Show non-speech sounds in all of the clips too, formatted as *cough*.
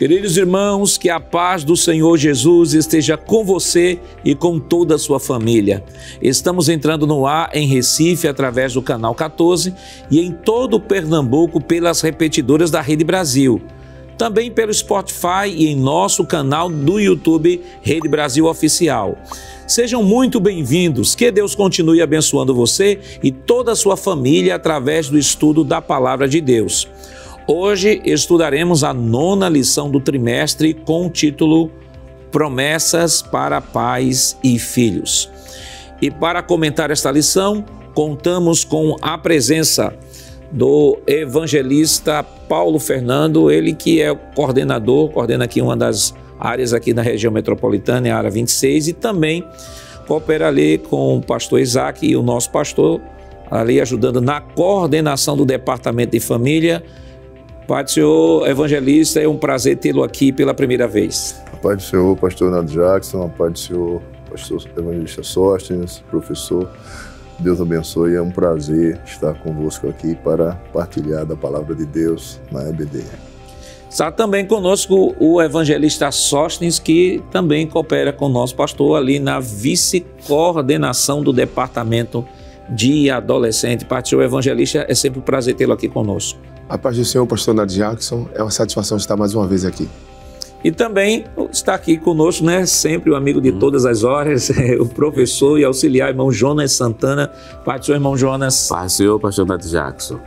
Queridos irmãos, que a paz do Senhor Jesus esteja com você e com toda a sua família. Estamos entrando no ar em Recife através do canal 14 e em todo o Pernambuco pelas repetidoras da Rede Brasil. Também pelo Spotify e em nosso canal do YouTube Rede Brasil Oficial. Sejam muito bem-vindos. Que Deus continue abençoando você e toda a sua família através do estudo da palavra de Deus. Hoje estudaremos a nona lição do trimestre com o título Promessas para Pais e Filhos. E para comentar esta lição, contamos com a presença do evangelista Paulo Fernando, ele que é coordenador, coordena aqui uma das áreas aqui na região metropolitana, a área 26, e também coopera ali com o pastor Isaac e o nosso pastor, ali ajudando na coordenação do departamento de família senhor Evangelista, é um prazer tê-lo aqui pela primeira vez. A paz do Senhor, pastor Nando Jackson, a paz do Senhor, pastor Evangelista Sostens, professor. Deus abençoe, é um prazer estar convosco aqui para partilhar da palavra de Deus na EBD. Está também conosco o evangelista Sostens, que também coopera com o nosso pastor ali na vice-coordenação do departamento de adolescente. senhor evangelista, é sempre um prazer tê-lo aqui conosco. A paz do Senhor, pastor Nath Jackson, é uma satisfação estar mais uma vez aqui. E também está aqui conosco, né, sempre o um amigo de uhum. todas as horas, *laughs* é, o professor e auxiliar, irmão Jonas Santana. Paz do Senhor, irmão Jonas. Paz do Senhor, pastor Nath Jackson.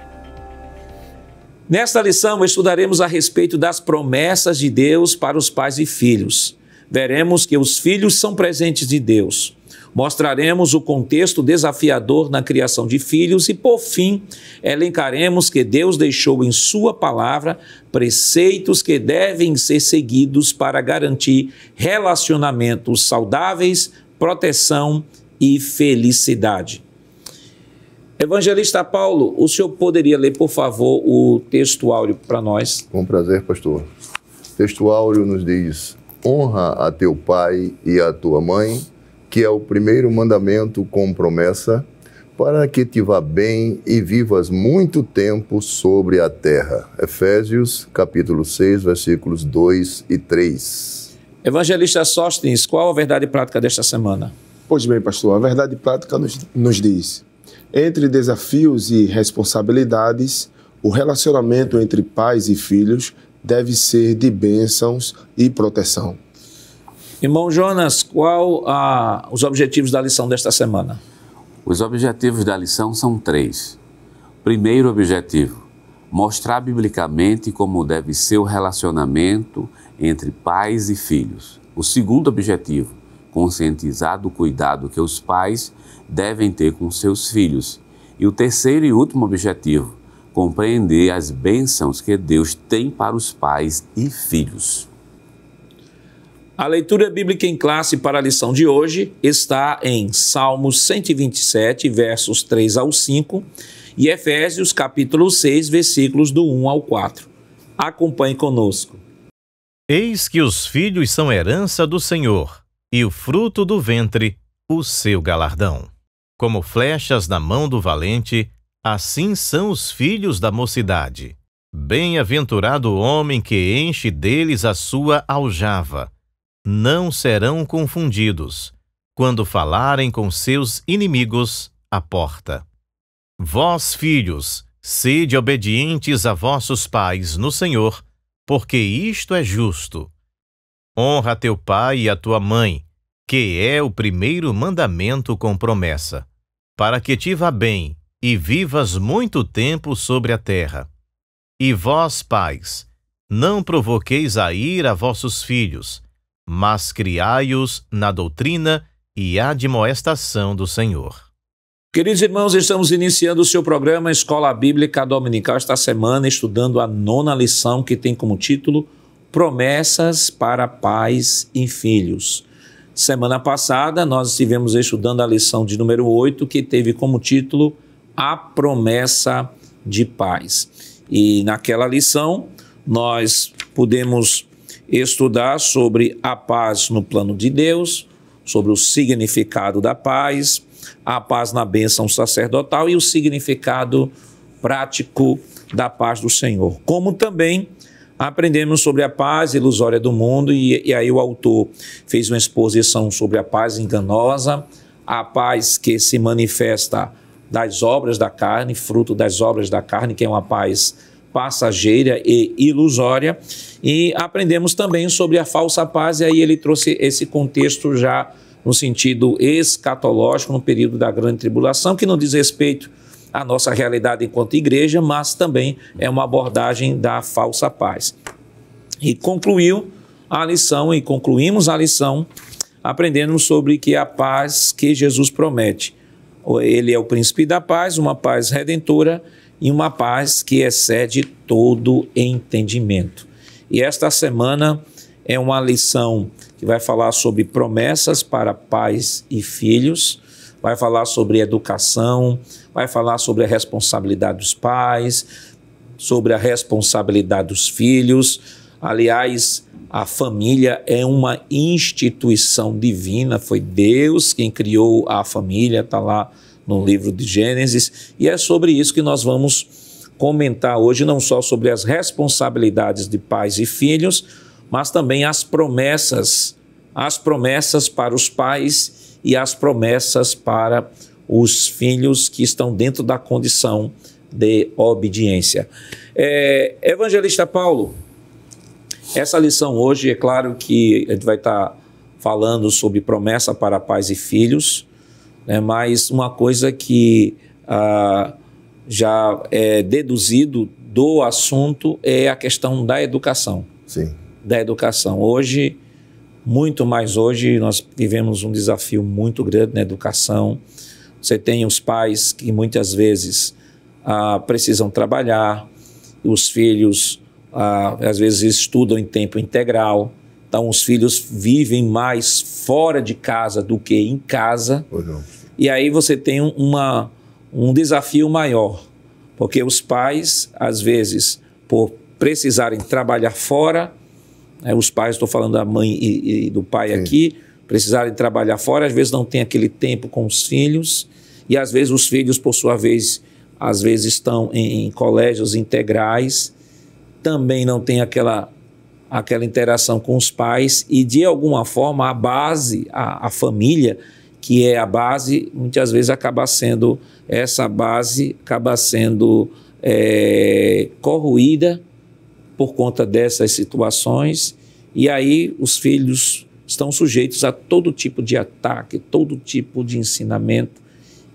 Nesta lição, estudaremos a respeito das promessas de Deus para os pais e filhos. Veremos que os filhos são presentes de Deus Mostraremos o contexto desafiador na criação de filhos e, por fim, elencaremos que Deus deixou em Sua palavra preceitos que devem ser seguidos para garantir relacionamentos saudáveis, proteção e felicidade. Evangelista Paulo, o senhor poderia ler, por favor, o texto áureo para nós? Com prazer, pastor. O texto áureo nos diz: honra a teu pai e a tua mãe, que é o primeiro mandamento com promessa, para que te vá bem e vivas muito tempo sobre a terra. Efésios, capítulo 6, versículos 2 e 3. Evangelista Sostens, qual a verdade prática desta semana? Pois bem, pastor, a verdade prática nos, nos diz: entre desafios e responsabilidades, o relacionamento entre pais e filhos deve ser de bênçãos e proteção. Irmão Jonas, qual a, os objetivos da lição desta semana? Os objetivos da lição são três. Primeiro objetivo: mostrar biblicamente como deve ser o relacionamento entre pais e filhos. O segundo objetivo: conscientizar do cuidado que os pais devem ter com seus filhos. E o terceiro e último objetivo: compreender as bênçãos que Deus tem para os pais e filhos. A leitura bíblica em classe para a lição de hoje está em Salmos 127, versos 3 ao 5 e Efésios capítulo 6, versículos do 1 ao 4. Acompanhe conosco. Eis que os filhos são herança do Senhor, e o fruto do ventre, o seu galardão. Como flechas na mão do valente, assim são os filhos da mocidade. Bem-aventurado o homem que enche deles a sua aljava não serão confundidos, quando falarem com seus inimigos à porta. Vós, filhos, sede obedientes a vossos pais no Senhor, porque isto é justo. Honra teu pai e a tua mãe, que é o primeiro mandamento com promessa, para que te vá bem e vivas muito tempo sobre a terra. E vós, pais, não provoqueis a ira a vossos filhos, mas criai-os na doutrina e admoestação do Senhor. Queridos irmãos, estamos iniciando o seu programa Escola Bíblica Dominical esta semana, estudando a nona lição que tem como título Promessas para Pais e Filhos. Semana passada nós estivemos estudando a lição de número 8, que teve como título A Promessa de Paz. E naquela lição nós pudemos estudar sobre a paz no plano de Deus, sobre o significado da paz, a paz na bênção sacerdotal e o significado prático da paz do Senhor. Como também aprendemos sobre a paz ilusória do mundo, e, e, aí o autor fez uma exposição sobre a paz enganosa, a paz que se manifesta das obras da carne, fruto das obras da carne, que é uma paz passageira e ilusória. E aprendemos também sobre a falsa paz, e aí ele trouxe esse contexto já no sentido escatológico, no período da grande tribulação, que não diz respeito à nossa realidade enquanto igreja, mas também é uma abordagem da falsa paz. E concluiu a lição, e concluímos a lição, aprendendo sobre que a paz que Jesus promete. Ele é o príncipe da paz, uma paz redentora e uma paz que excede todo entendimento. E esta semana é uma lição que vai falar sobre promessas para pais e filhos, vai falar sobre educação, vai falar sobre a responsabilidade dos pais, sobre a responsabilidade dos filhos. Aliás, a família é uma instituição divina, foi Deus quem criou a família, está lá no livro de Gênesis, e é sobre isso que nós vamos comentar hoje, não só sobre as responsabilidades de pais e filhos, mas também as promessas, as promessas para os pais e as promessas para os filhos que estão dentro da condição de obediência. É, Evangelista Paulo, essa lição hoje, é claro que a gente vai estar falando sobre promessa para pais e filhos, né? Mas uma coisa que ah, já é deduzido do assunto é a questão da educação. Sim. Da educação. Hoje, muito mais hoje, nós vivemos um desafio muito grande na educação. Você tem os pais que muitas vezes ah, precisam trabalhar, os filhos ah, às vezes estudam em tempo integral, então, os filhos vivem mais fora de casa do que em casa. Uhum. E aí você tem uma, um desafio maior, porque os pais, às vezes, por precisarem trabalhar fora, né, os pais, estou falando da mãe e, e do pai Sim. aqui, precisarem trabalhar fora, às vezes não tem aquele tempo com os filhos, e às vezes os filhos, por sua vez, às vezes estão em, em colégios integrais, também não tem aquela aquela interação com os pais e, de alguma forma, a base, a, a família, que é a base, muitas vezes acaba sendo, essa base acaba sendo é, por conta dessas situações, e aí os filhos estão sujeitos a todo tipo de ataque, todo tipo de ensinamento,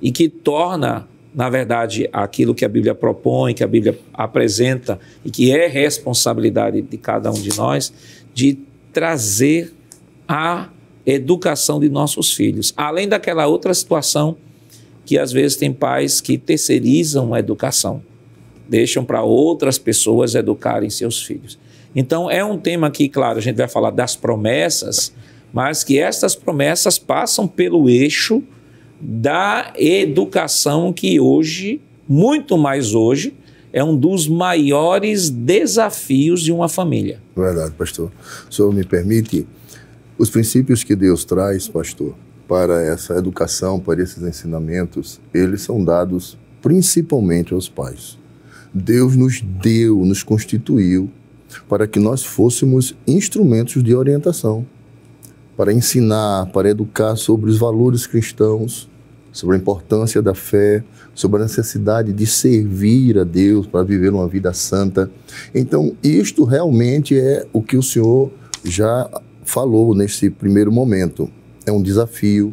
e que torna na verdade, aquilo que a Bíblia propõe, que a Bíblia apresenta e que é responsabilidade de cada um de nós, de trazer a educação de nossos filhos. Além daquela outra situação que às vezes tem pais que terceirizam a educação, deixam para outras pessoas educarem seus filhos. Então é um tema que, claro, a gente vai falar das promessas, mas que estas promessas passam pelo eixo da educação que hoje, muito mais hoje, é um dos maiores desafios de uma família. Verdade, pastor. O senhor me permite, os princípios que Deus traz, pastor, para essa educação, para esses ensinamentos, eles são dados principalmente aos pais. Deus nos deu, nos constituiu para que nós fôssemos instrumentos de orientação, para ensinar, para educar sobre os valores cristãos, sobre a importância da fé, sobre a necessidade de servir a Deus para viver uma vida santa. Então, isto realmente é o que o Senhor já falou nesse primeiro momento. É um desafio,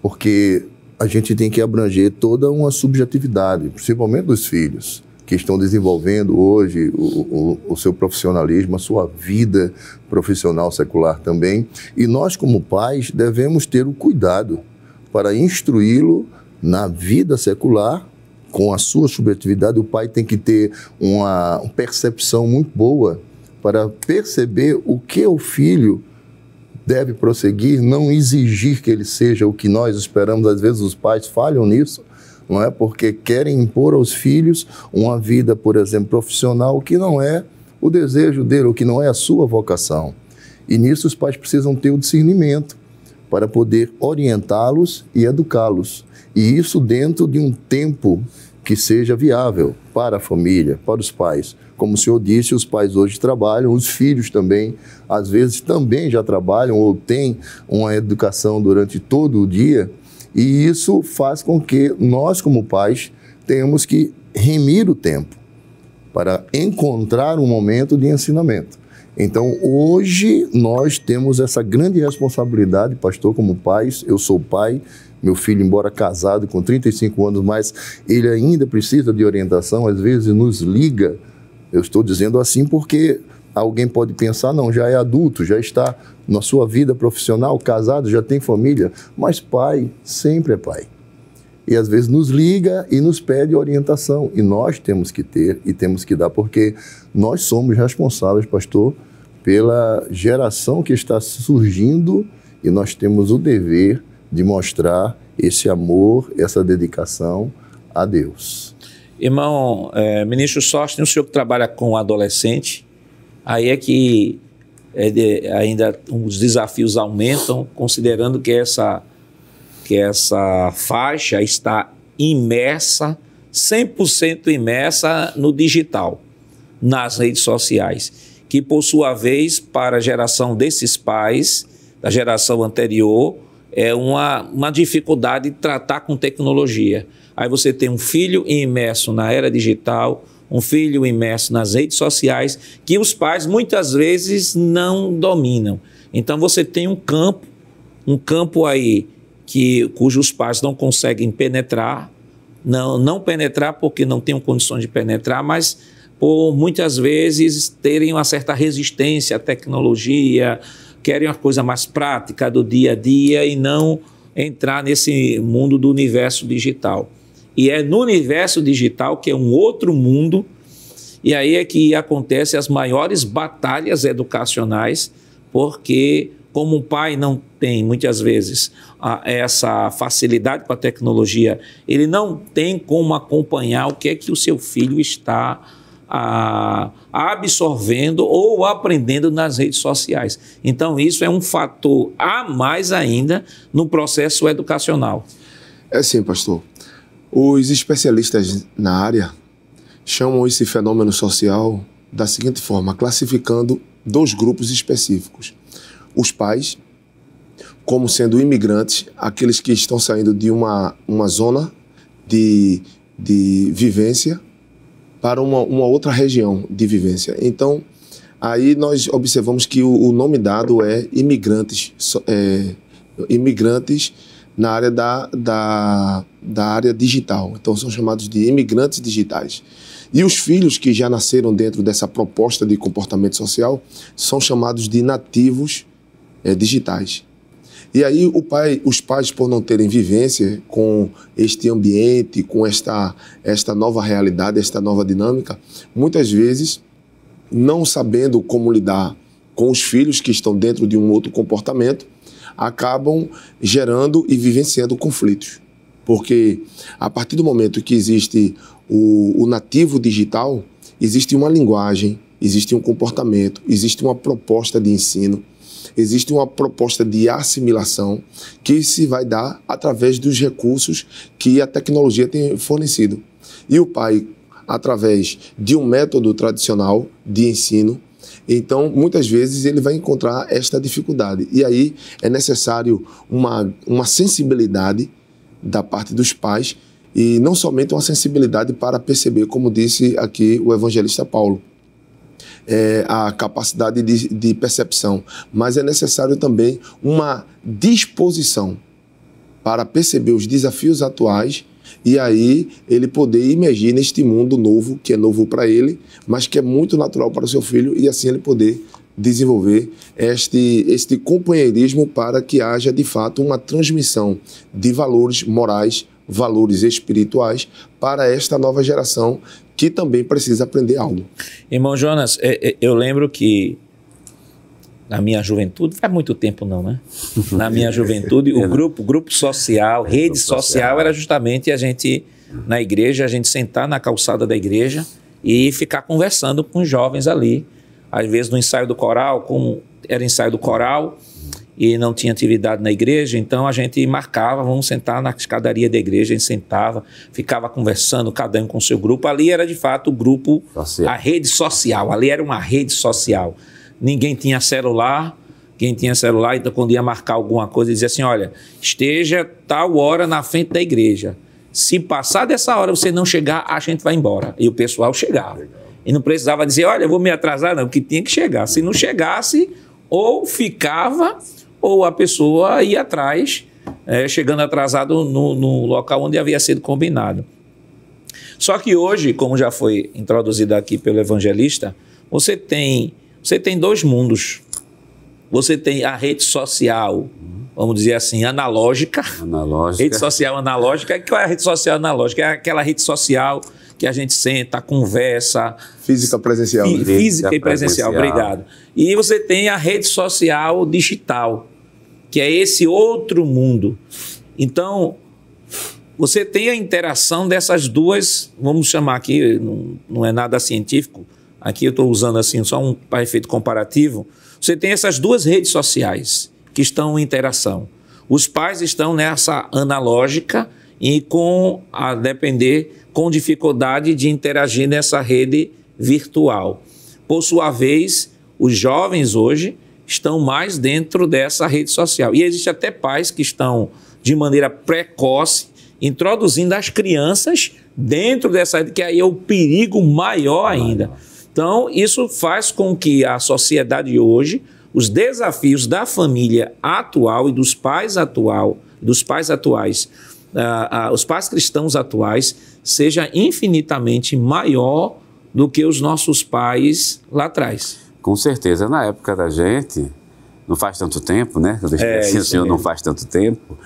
porque a gente tem que abranger toda uma subjetividade, principalmente dos filhos que estão desenvolvendo hoje o, o, o, seu profissionalismo, a sua vida profissional secular também. E nós, como pais, devemos ter o cuidado para instruí-lo na vida secular, com a sua subjetividade, o pai tem que ter uma percepção muito boa para perceber o que o filho deve prosseguir, não exigir que ele seja o que nós esperamos. Às vezes os pais falham nisso, não é? Porque querem impor aos filhos uma vida, por exemplo, profissional que não é o desejo dele, o que não é a sua vocação. E nisso os pais precisam ter o discernimento para poder orientá-los e educá-los. E isso dentro de um tempo que seja viável para a família, para os pais. Como o senhor disse, os pais hoje trabalham, os filhos também, às vezes também já trabalham ou têm uma educação durante todo o dia, e isso faz com que nós, como pais, temos que remir o tempo para encontrar um momento de ensinamento. Então, hoje nós temos essa grande responsabilidade, pastor, como pais, eu sou pai, meu filho, embora casado com 35 anos, mas ele ainda precisa de orientação, às vezes nos liga. Eu estou dizendo assim porque alguém pode pensar, não, já é adulto, já está na sua vida profissional, casado, já tem família, mas pai sempre é pai. E às vezes nos liga e nos pede orientação, e nós temos que ter e temos que dar, porque nós somos responsáveis, pastor, pela geração que está surgindo e nós temos o dever de mostrar esse amor, essa dedicação a Deus. Irmão, é, ministro Sostene, o senhor que trabalha com adolescente, aí é que é de, ainda os desafios aumentam, considerando que essa, que essa faixa está imersa, 100% imersa no digital, nas redes sociais que por sua vez, para a geração desses pais, da geração anterior, é uma, uma dificuldade tratar com tecnologia. Aí você tem um filho imerso na era digital, um filho imerso nas redes sociais, que os pais muitas vezes não dominam. Então você tem um campo, um campo aí que cujos pais não conseguem penetrar, não, não penetrar porque não têm condições de penetrar, mas por muitas vezes terem uma certa resistência à tecnologia, querem uma coisa mais prática do dia a dia e não entrar nesse mundo do universo digital. E é no universo digital que é um outro mundo, e aí é que acontecem as maiores batalhas educacionais, porque como o pai não tem muitas vezes a, essa facilidade com a tecnologia, ele não tem como acompanhar o que é que o seu filho está a, absorvendo ou aprendendo nas redes sociais. Então, isso é um fator a mais ainda no processo educacional. É sim, pastor. Os especialistas na área chamam esse fenômeno social da seguinte forma, classificando dois grupos específicos: os pais, como sendo imigrantes, aqueles que estão saindo de uma, uma zona de, de vivência para uma, uma outra região de vivência. Então, aí nós observamos que o, o nome dado é imigrantes, é, imigrantes na área da, da, da área digital. Então, são chamados de imigrantes digitais. E os filhos que já nasceram dentro dessa proposta de comportamento social são chamados de nativos é, digitais. E aí o pai, os pais, por não terem vivência com este ambiente, com esta, esta nova realidade, esta nova dinâmica, muitas vezes, não sabendo como lidar com os filhos que estão dentro de um outro comportamento, acabam gerando e vivenciando conflitos. Porque a partir do momento que existe o, o nativo digital, existe uma linguagem, existe um comportamento, existe uma proposta de ensino, existe uma proposta de assimilação que se vai dar através dos recursos que a tecnologia tem fornecido. E o pai, através de um método tradicional de ensino, então, muitas vezes ele vai encontrar esta dificuldade. E aí é necessário uma, uma sensibilidade da parte dos pais e não somente uma sensibilidade para perceber, como disse aqui o evangelista Paulo, é, a capacidade de, de percepção, mas é necessário também uma disposição para perceber os desafios atuais e aí ele poder imergir neste mundo novo, que é novo para ele, mas que é muito natural para o seu filho, e assim ele poder desenvolver este, este companheirismo para que haja de fato uma transmissão de valores morais valores espirituais para esta nova geração que também precisa aprender algo. Irmão Jonas, é, é, eu lembro que na minha juventude, faz muito tempo não, né? *laughs* Na minha juventude, o é. grupo, grupo social, rede social era justamente a gente na igreja, a gente sentar na calçada da igreja e ficar conversando com os jovens ali, às vezes no ensaio do coral, como era ensaio do coral, e não tinha atividade na igreja, então a gente marcava, vamos sentar na escadaria da igreja, a gente sentava, ficava conversando, cada um com seu grupo. Ali era de fato o grupo, social. a rede social, ali era uma rede social. Ninguém tinha celular, quem tinha celular, então quando ia marcar alguma coisa, dizia assim: olha, esteja tal hora na frente da igreja. Se passar dessa hora você não chegar, a gente vai embora. E o pessoal chegava. E não precisava dizer, olha, eu vou me atrasar, não, que tinha que chegar. Se não chegasse, ou ficava ou a pessoa ir atrás, é, chegando atrasado no, no local onde havia sido combinado. Só que hoje, como já foi introduzido aqui pelo evangelista, você tem, você tem dois mundos. Você tem a rede social, vamos dizer assim, analógica. Analógica. Rede social analógica. Qual é a rede social analógica? É aquela rede social que a gente senta, conversa. Física presencial. Né? física, física e presencial, presencial, obrigado. E você tem a rede social digital, que é esse outro mundo. Então, você tem a interação dessas duas, vamos chamar aqui, não, não é nada científico, aqui eu estou usando assim só um para efeito comparativo. Você tem essas duas redes sociais que estão em interação. Os pais estão nessa analógica e com a depender com dificuldade de interagir nessa rede virtual. Por sua vez, os jovens hoje estão mais dentro dessa rede social. E existe até pais que estão de maneira precoce introduzindo as crianças dentro dessa rede, que aí é o perigo maior ainda. Então, isso faz com que a sociedade hoje, os desafios da família atual e dos pais atual, dos pais atuais uh, uh, os pais cristãos atuais seja infinitamente maior do que os nossos pais lá atrás. Com certeza. Na época da gente, não faz tanto tempo, né? Eu é, assim, o senhor não faz tanto tempo.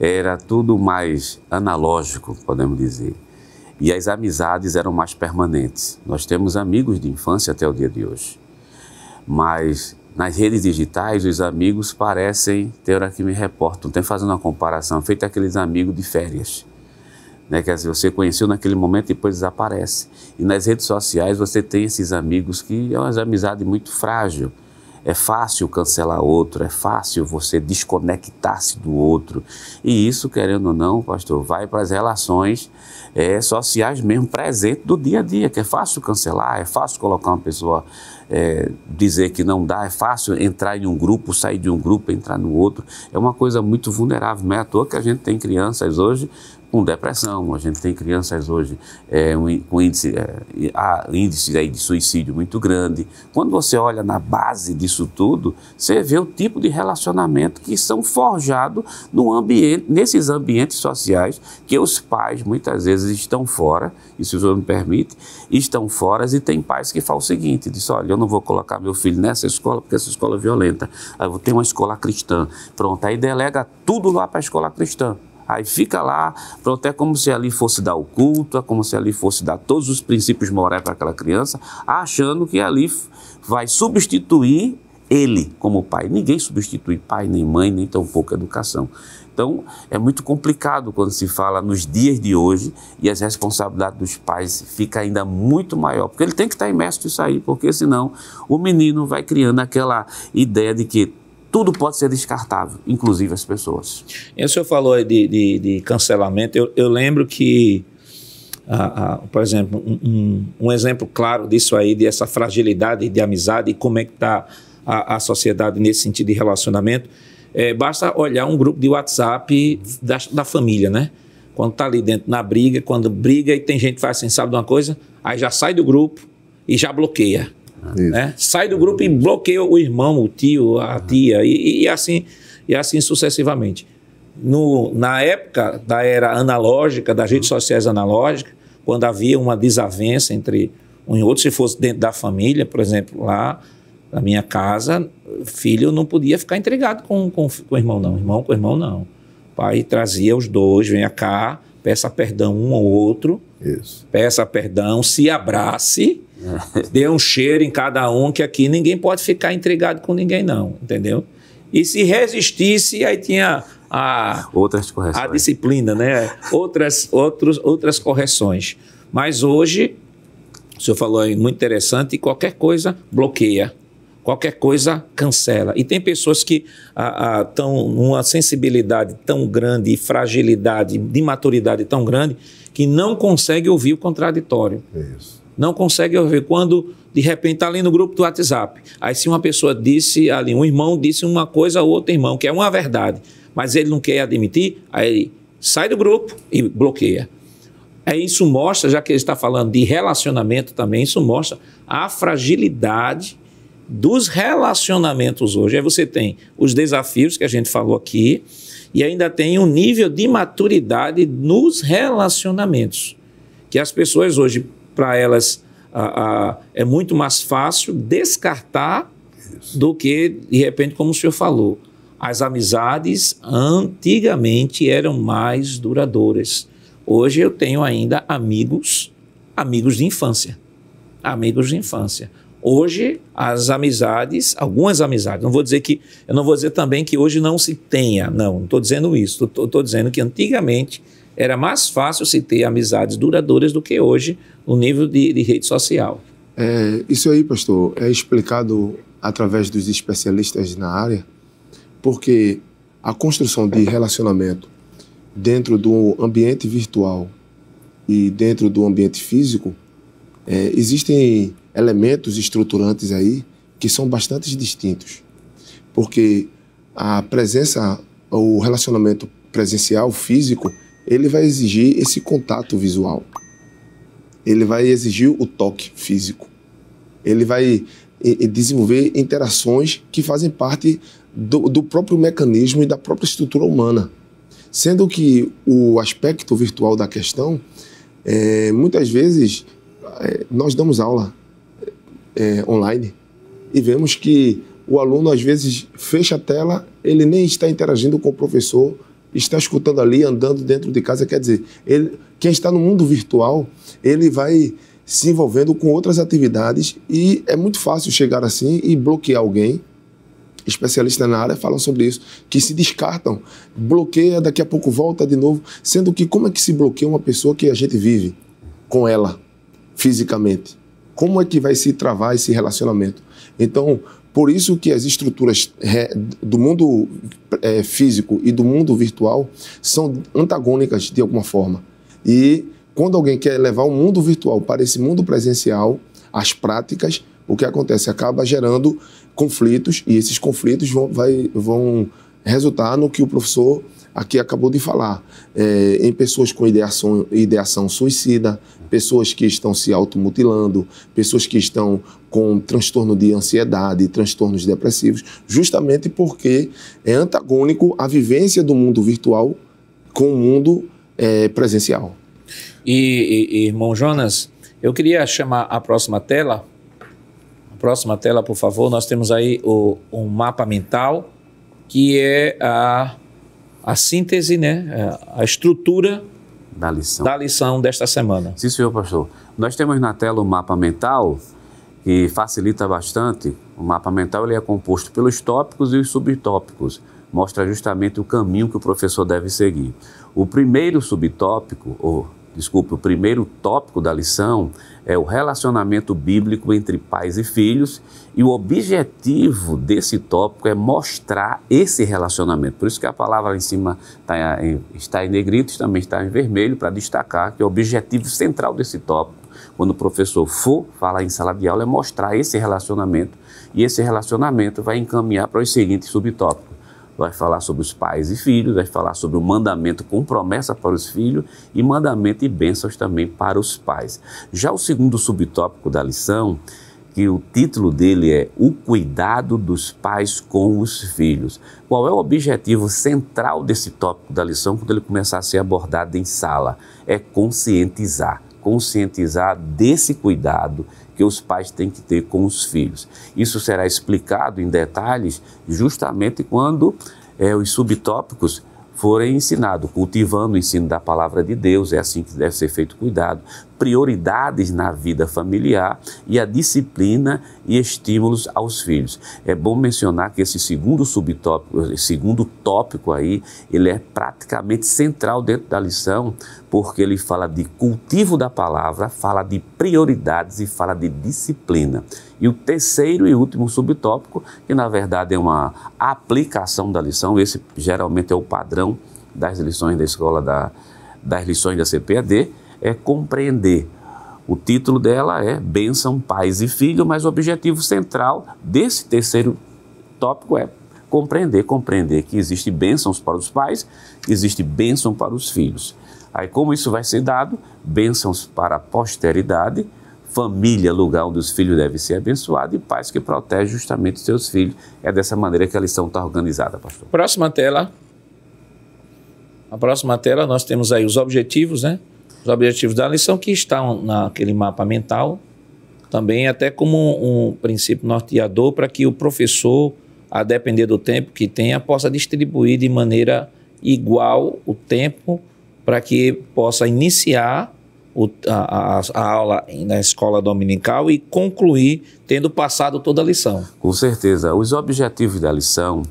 Era tudo mais analógico, podemos dizer. E as amizades eram mais permanentes. Nós temos amigos de infância até o dia de hoje. Mas nas redes digitais, os amigos parecem ter aqui me reportam, tem fazendo uma comparação, feito aqueles amigos de férias. Né, que você conheceu naquele momento e depois desaparece. E nas redes sociais você tem esses amigos que é uma amizade muito frágil, é fácil cancelar outro, é fácil você desconectar-se do outro. E isso, querendo ou não, pastor, vai para as relações é, sociais mesmo, presente do dia a dia, que é fácil cancelar, é fácil colocar uma pessoa, é, dizer que não dá, é fácil entrar em um grupo, sair de um grupo, entrar no outro. É uma coisa muito vulnerável. Não é à toa que a gente tem crianças hoje com depressão. A gente tem crianças hoje é, com índice, é, índice de suicídio muito grande. Quando você olha na base disso tudo, você vê o tipo de relacionamento que são forjados no ambiente, nesses ambientes sociais que os pais muitas vezes estão fora, e se o senhor me permite, estão fora e tem pais que falam o seguinte, diz, olha, eu não vou colocar meu filho nessa escola porque essa escola é violenta, ah, eu vou ter uma escola cristã. Pronto, aí delega tudo lá para a escola cristã. Aí fica lá, pronto, é como se ali fosse dar o culto, é como se ali fosse dar todos os princípios morais para aquela criança, achando que ali vai substituir ele como pai. Ninguém substitui pai, nem mãe, nem tão pouca educação. Então, é muito complicado quando se fala nos dias de hoje e as responsabilidades dos pais fica ainda muito maior, porque ele tem que estar imerso nisso aí, porque senão o menino vai criando aquela ideia de que tudo pode ser descartável, inclusive as pessoas. E o senhor falou de, de, de cancelamento. Eu, eu, lembro que, ah, ah, por exemplo, um, um, exemplo claro disso aí, dessa fragilidade de amizade e como é que está a, a, sociedade nesse sentido de relacionamento, é, basta olhar um grupo de WhatsApp da, da família, né? Quando está ali dentro na briga, quando briga e tem gente que faz assim, sabe de uma coisa? Aí já sai do grupo e já bloqueia. Né? Sai do grupo e bloqueia o irmão, o tio, a tia, e, e assim, e assim sucessivamente. No, na época da era analógica, das redes uhum. sociais analógicas, quando havia uma desavença entre um e outro, se fosse dentro da família, por exemplo, lá na minha casa, filho não podia ficar entregado com, com, com o irmão, não. Irmão com o irmão, não. Pai trazia os dois, venha cá, peça perdão um ao outro isso. Peça perdão, se abrace, *laughs* dê um cheiro em cada um, que aqui ninguém pode ficar intrigado com ninguém, não, entendeu? E se resistisse, aí tinha a, outras correções. a disciplina, né? outras, outros, outras correções. Mas hoje, o senhor falou aí, muito interessante, qualquer coisa bloqueia qualquer coisa cancela. E tem pessoas que estão ah, ah, numa sensibilidade tão grande, fragilidade, de maturidade tão grande, que não consegue ouvir o contraditório. Isso. Não consegue ouvir quando, de repente, está ali no grupo do WhatsApp. Aí se uma pessoa disse ali, um irmão disse uma coisa ao outro irmão, que é uma verdade, mas ele não quer admitir, aí ele sai do grupo e bloqueia. É isso mostra, já que ele está falando de relacionamento também, isso mostra a fragilidade dos relacionamentos hoje. Aí você tem os desafios que a gente falou aqui e ainda tem um nível de maturidade nos relacionamentos, que as pessoas hoje, para elas, a, a, é muito mais fácil descartar Isso. do que, de repente, como o senhor falou. As amizades antigamente eram mais duradouras. Hoje eu tenho ainda amigos, amigos de infância. Amigos de infância. Hoje, as amizades, algumas amizades, não vou dizer que, eu não vou dizer também que hoje não se tenha, não, não estou dizendo isso, estou dizendo que antigamente era mais fácil se ter amizades duradouras do que hoje no nível de, de rede social. É, isso aí, pastor, é explicado através dos especialistas na área, porque a construção de relacionamento dentro do ambiente virtual e dentro do ambiente físico, é, existem elementos estruturantes aí que são bastante distintos. Porque a presença, o relacionamento presencial, físico, ele vai exigir esse contato visual. Ele vai exigir o toque físico. Ele vai desenvolver interações que fazem parte do, do próprio mecanismo e da própria estrutura humana. Sendo que o aspecto virtual da questão, é, muitas vezes, é, nós damos aula é, online e vemos que o aluno às vezes fecha a tela, ele nem está interagindo com o professor, está escutando ali, andando dentro de casa. Quer dizer, ele, quem está no mundo virtual, ele vai se envolvendo com outras atividades e é muito fácil chegar assim e bloquear alguém. Especialistas na área falam sobre isso, que se descartam, bloqueia, daqui a pouco volta de novo, sendo que como é que se bloqueia uma pessoa que a gente vive com ela fisicamente? como é que vai se travar esse relacionamento? Então, por isso que as estruturas eh, do mundo eh, físico e do mundo virtual são antagônicas de alguma forma. E quando alguém quer levar o mundo virtual para esse mundo presencial, as práticas, o que acontece? Acaba gerando conflitos e esses conflitos vão, vai, vão resultar no que o professor aqui acabou de falar, é, em pessoas com ideação, ideação suicida, pessoas que estão se automutilando, pessoas que estão com transtorno de ansiedade, transtornos depressivos, justamente porque é antagônico a vivência do mundo virtual com o mundo é, presencial. E, e, irmão Jonas, eu queria chamar a próxima tela. A próxima tela, por favor. Nós temos aí o, um mapa mental, que é a, a síntese, né? a estrutura da lição. da lição desta semana. Sim, senhor pastor. Nós temos na tela o mapa mental, que facilita bastante. O mapa mental ele é composto pelos tópicos e os subtópicos. Mostra justamente o caminho que o professor deve seguir. O primeiro subtópico, ou desculpe, o primeiro tópico da lição é o relacionamento bíblico entre pais e filhos, e o objetivo desse tópico é mostrar esse relacionamento. Por isso que a palavra em cima tá, em, está em negrito e também está em vermelho, para destacar que o objetivo central desse tópico, quando o professor for falar em sala de aula, é mostrar esse relacionamento, e esse relacionamento vai encaminhar para os seguintes subtópicos vai falar sobre os pais e filhos, vai falar sobre o mandamento com promessa para os filhos e mandamento e bênçãos também para os pais. Já o segundo subtópico da lição, que o título dele é O Cuidado dos Pais com os Filhos. Qual é o objetivo central desse tópico da lição quando ele começar a ser abordado em sala? É conscientizar conscientizar desse cuidado que os pais têm que ter com os filhos. Isso será explicado em detalhes justamente quando é, os subtópicos forem ensinados, cultivando o ensino da palavra de Deus, é assim que deve ser feito cuidado, prioridades na vida familiar e a disciplina e estímulos aos filhos. É bom mencionar que esse segundo subtópico, esse segundo tópico aí, ele é praticamente central dentro da lição, porque ele fala de cultivo da palavra, fala de prioridades e fala de disciplina. E o terceiro e último subtópico, que na verdade é uma aplicação da lição, esse geralmente é o padrão das lições da escola da, das lições da CPAD, é compreender. O título dela é Bênção, Pais e Filho, mas o objetivo central desse terceiro tópico é compreender, compreender que existe bênçãos para os pais, existe bênção para os filhos. Aí como isso vai ser dado? Bênçãos para a posteridade, família, lugar onde os filhos devem ser abençoados e pais que protegem justamente seus filhos. É dessa maneira que a lição está organizada, pastor. Próxima tela. A próxima tela nós temos aí os objetivos, né? Os objetivos da lição que estão naquele mapa mental, também até como um princípio norteador para que o professor, a depender do tempo que tenha, possa distribuir de maneira igual o tempo para que possa iniciar o, a, a, aula na escola dominical e concluir tendo passado toda a lição. Com certeza. Os objetivos da lição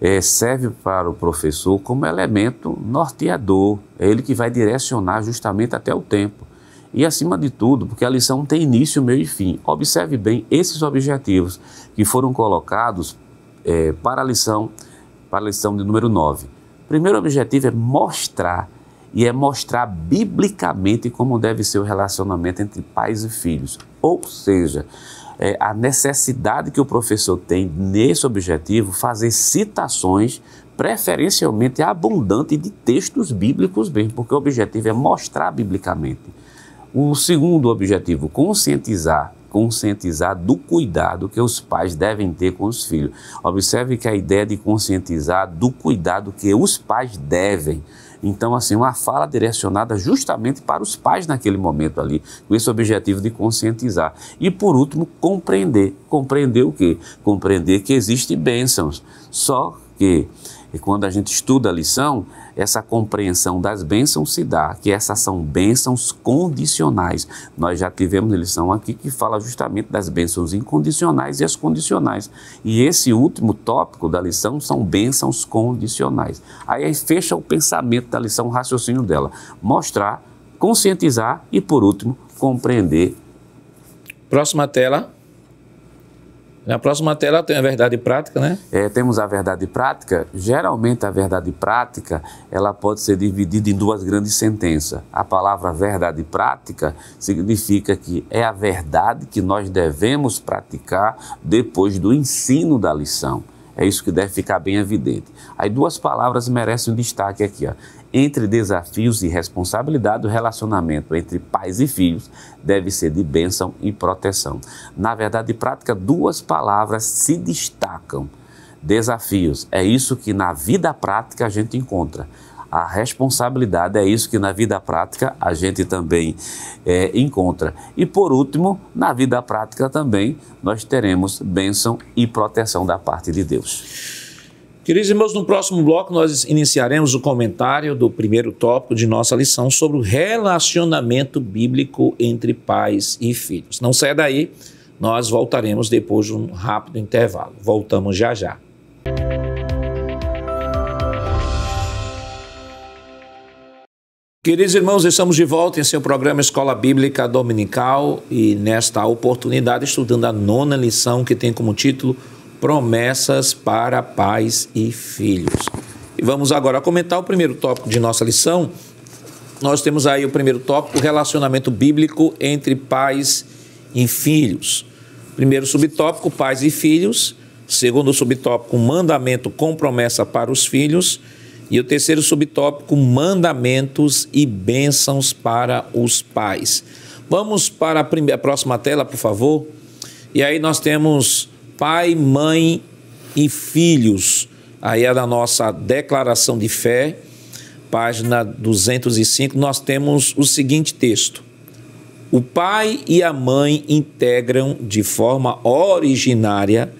é, serve para o professor como elemento norteador, é ele que vai direcionar justamente até o tempo. E acima de tudo, porque a lição tem início, meio e fim. Observe bem esses objetivos que foram colocados é, para, a lição, para a lição de número 9. Primeiro objetivo é mostrar, e é mostrar biblicamente como deve ser o relacionamento entre pais e filhos. Ou seja, é, a necessidade que o professor tem nesse objetivo fazer citações preferencialmente abundante de textos bíblicos mesmo, porque o objetivo é mostrar biblicamente. O segundo objetivo, conscientizar, conscientizar do cuidado que os pais devem ter com os filhos. Observe que a ideia de conscientizar do cuidado que os pais devem então, assim, uma fala direcionada justamente para os pais naquele momento ali, com esse objetivo de conscientizar. E por último, compreender. Compreender o quê? Compreender que existem bênçãos. Só que quando a gente estuda a lição, essa compreensão das bênçãos se dá, que essas são bênçãos condicionais. Nós já tivemos lição aqui que fala justamente das bênçãos incondicionais e as condicionais. E esse último tópico da lição são bênçãos condicionais. Aí, aí fecha o pensamento da lição, o raciocínio dela. Mostrar, conscientizar e, por último, compreender. Próxima tela. Na é, próxima tela tem a verdade prática, né? É, temos a verdade prática. Geralmente a verdade prática ela pode ser dividida em duas grandes sentenças. A palavra verdade prática significa que é a verdade que nós devemos praticar depois do ensino da lição. É isso que deve ficar bem evidente. Aí duas palavras merecem um destaque aqui. Ó. Entre desafios e responsabilidade, o relacionamento entre pais e filhos deve ser de bênção e proteção. Na verdade prática, duas palavras se destacam: desafios. É isso que na vida prática a gente encontra. A responsabilidade é isso que na vida prática a gente também é, encontra. E por último, na vida prática também nós teremos bênção e proteção da parte de Deus. Queridos irmãos, no próximo bloco nós iniciaremos o comentário do primeiro tópico de nossa lição sobre o relacionamento bíblico entre pais e filhos. Não saia daí, nós voltaremos depois de um rápido intervalo. Voltamos já já. Queridos irmãos, estamos de volta em seu programa Escola Bíblica Dominical e nesta oportunidade estudando a nona lição que tem como título promessas para pais e filhos. E vamos agora comentar o primeiro tópico de nossa lição. Nós temos aí o primeiro tópico, relacionamento bíblico entre pais e filhos. Primeiro subtópico, pais e filhos. Segundo subtópico, mandamento com promessa para os filhos. E o terceiro subtópico, mandamentos e bênçãos para os pais. Vamos para a, primeira, a próxima tela, por favor. E aí nós temos pai, mãe e filhos. Aí é da nossa declaração de fé, página 205, nós temos o seguinte texto: O pai e a mãe integram de forma originária,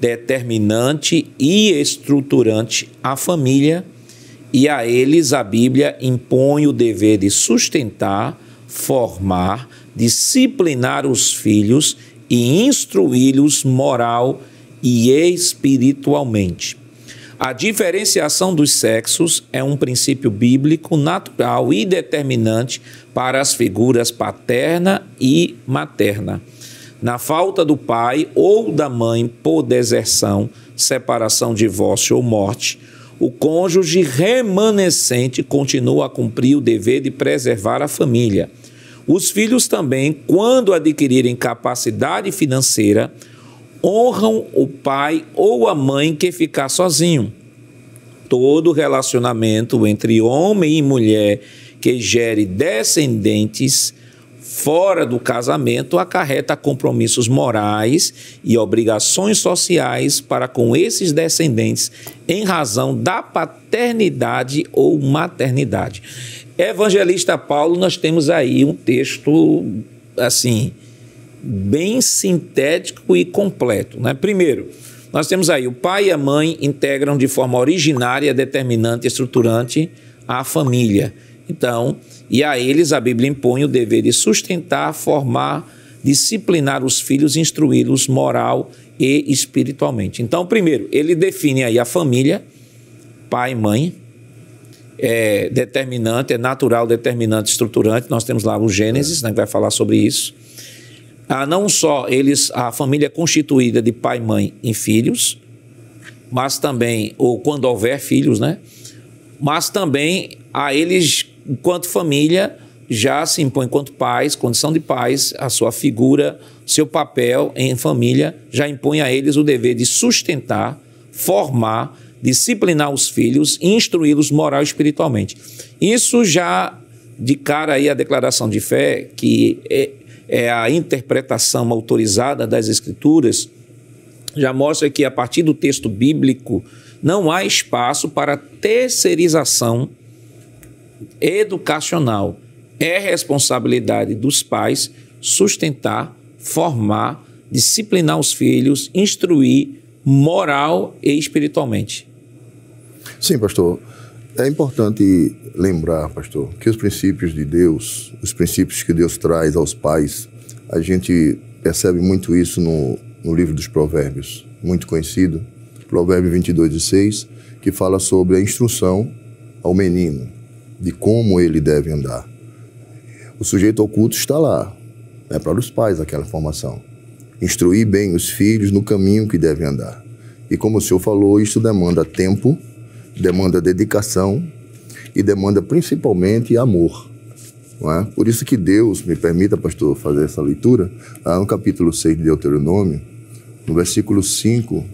determinante e estruturante a família, e a eles a Bíblia impõe o dever de sustentar, formar, disciplinar os filhos e instruí-los moral e espiritualmente. A diferenciação dos sexos é um princípio bíblico natural e determinante para as figuras paterna e materna. Na falta do pai ou da mãe por deserção, separação, divórcio ou morte, o cônjuge remanescente continua a cumprir o dever de preservar a família os filhos também, quando adquirirem capacidade financeira, honram o pai ou a mãe que ficar sozinho. Todo relacionamento entre homem e mulher que gere descendentes fora do casamento acarreta compromissos morais e obrigações sociais para com esses descendentes em razão da paternidade ou maternidade. Evangelista Paulo, nós temos aí um texto, assim, bem sintético e completo. Né? Primeiro, nós temos aí o pai e a mãe integram de forma originária, determinante, estruturante a família. Então, e a eles a Bíblia impõe o dever de sustentar, formar, disciplinar os filhos, instruí-los moral e espiritualmente. Então, primeiro, ele define aí a família, pai e mãe é determinante, é natural, determinante, estruturante. Nós temos lá o Gênesis, né, que vai falar sobre isso. Ah, não só eles, a família constituída de pai, mãe e filhos, mas também, ou quando houver filhos, né? Mas também a eles, enquanto família, já se impõe, enquanto pais, condição de pais, a sua figura, seu papel em família, já impõe a eles o dever de sustentar, formar disciplinar os filhos e instruí-los moral e espiritualmente. Isso já de cara aí a declaração de fé, que é, é a interpretação autorizada das Escrituras, já mostra que a partir do texto bíblico não há espaço para terceirização educacional. É responsabilidade dos pais sustentar, formar, disciplinar os filhos, instruir moral e espiritualmente. Sim, pastor. É importante lembrar, pastor, que os princípios de Deus, os princípios que Deus traz aos pais, a gente percebe muito isso no, no livro dos Provérbios, muito conhecido, Provérbio 22 e 6, que fala sobre a instrução ao menino, de como ele deve andar. O sujeito oculto está lá, é para os pais aquela formação. Instruir bem os filhos no caminho que devem andar. E como o senhor falou, isso demanda tempo, demanda dedicação e demanda principalmente amor. É? Por isso que Deus, me permita, pastor, fazer essa leitura, lá no capítulo 6 de Deuteronômio, no versículo 5,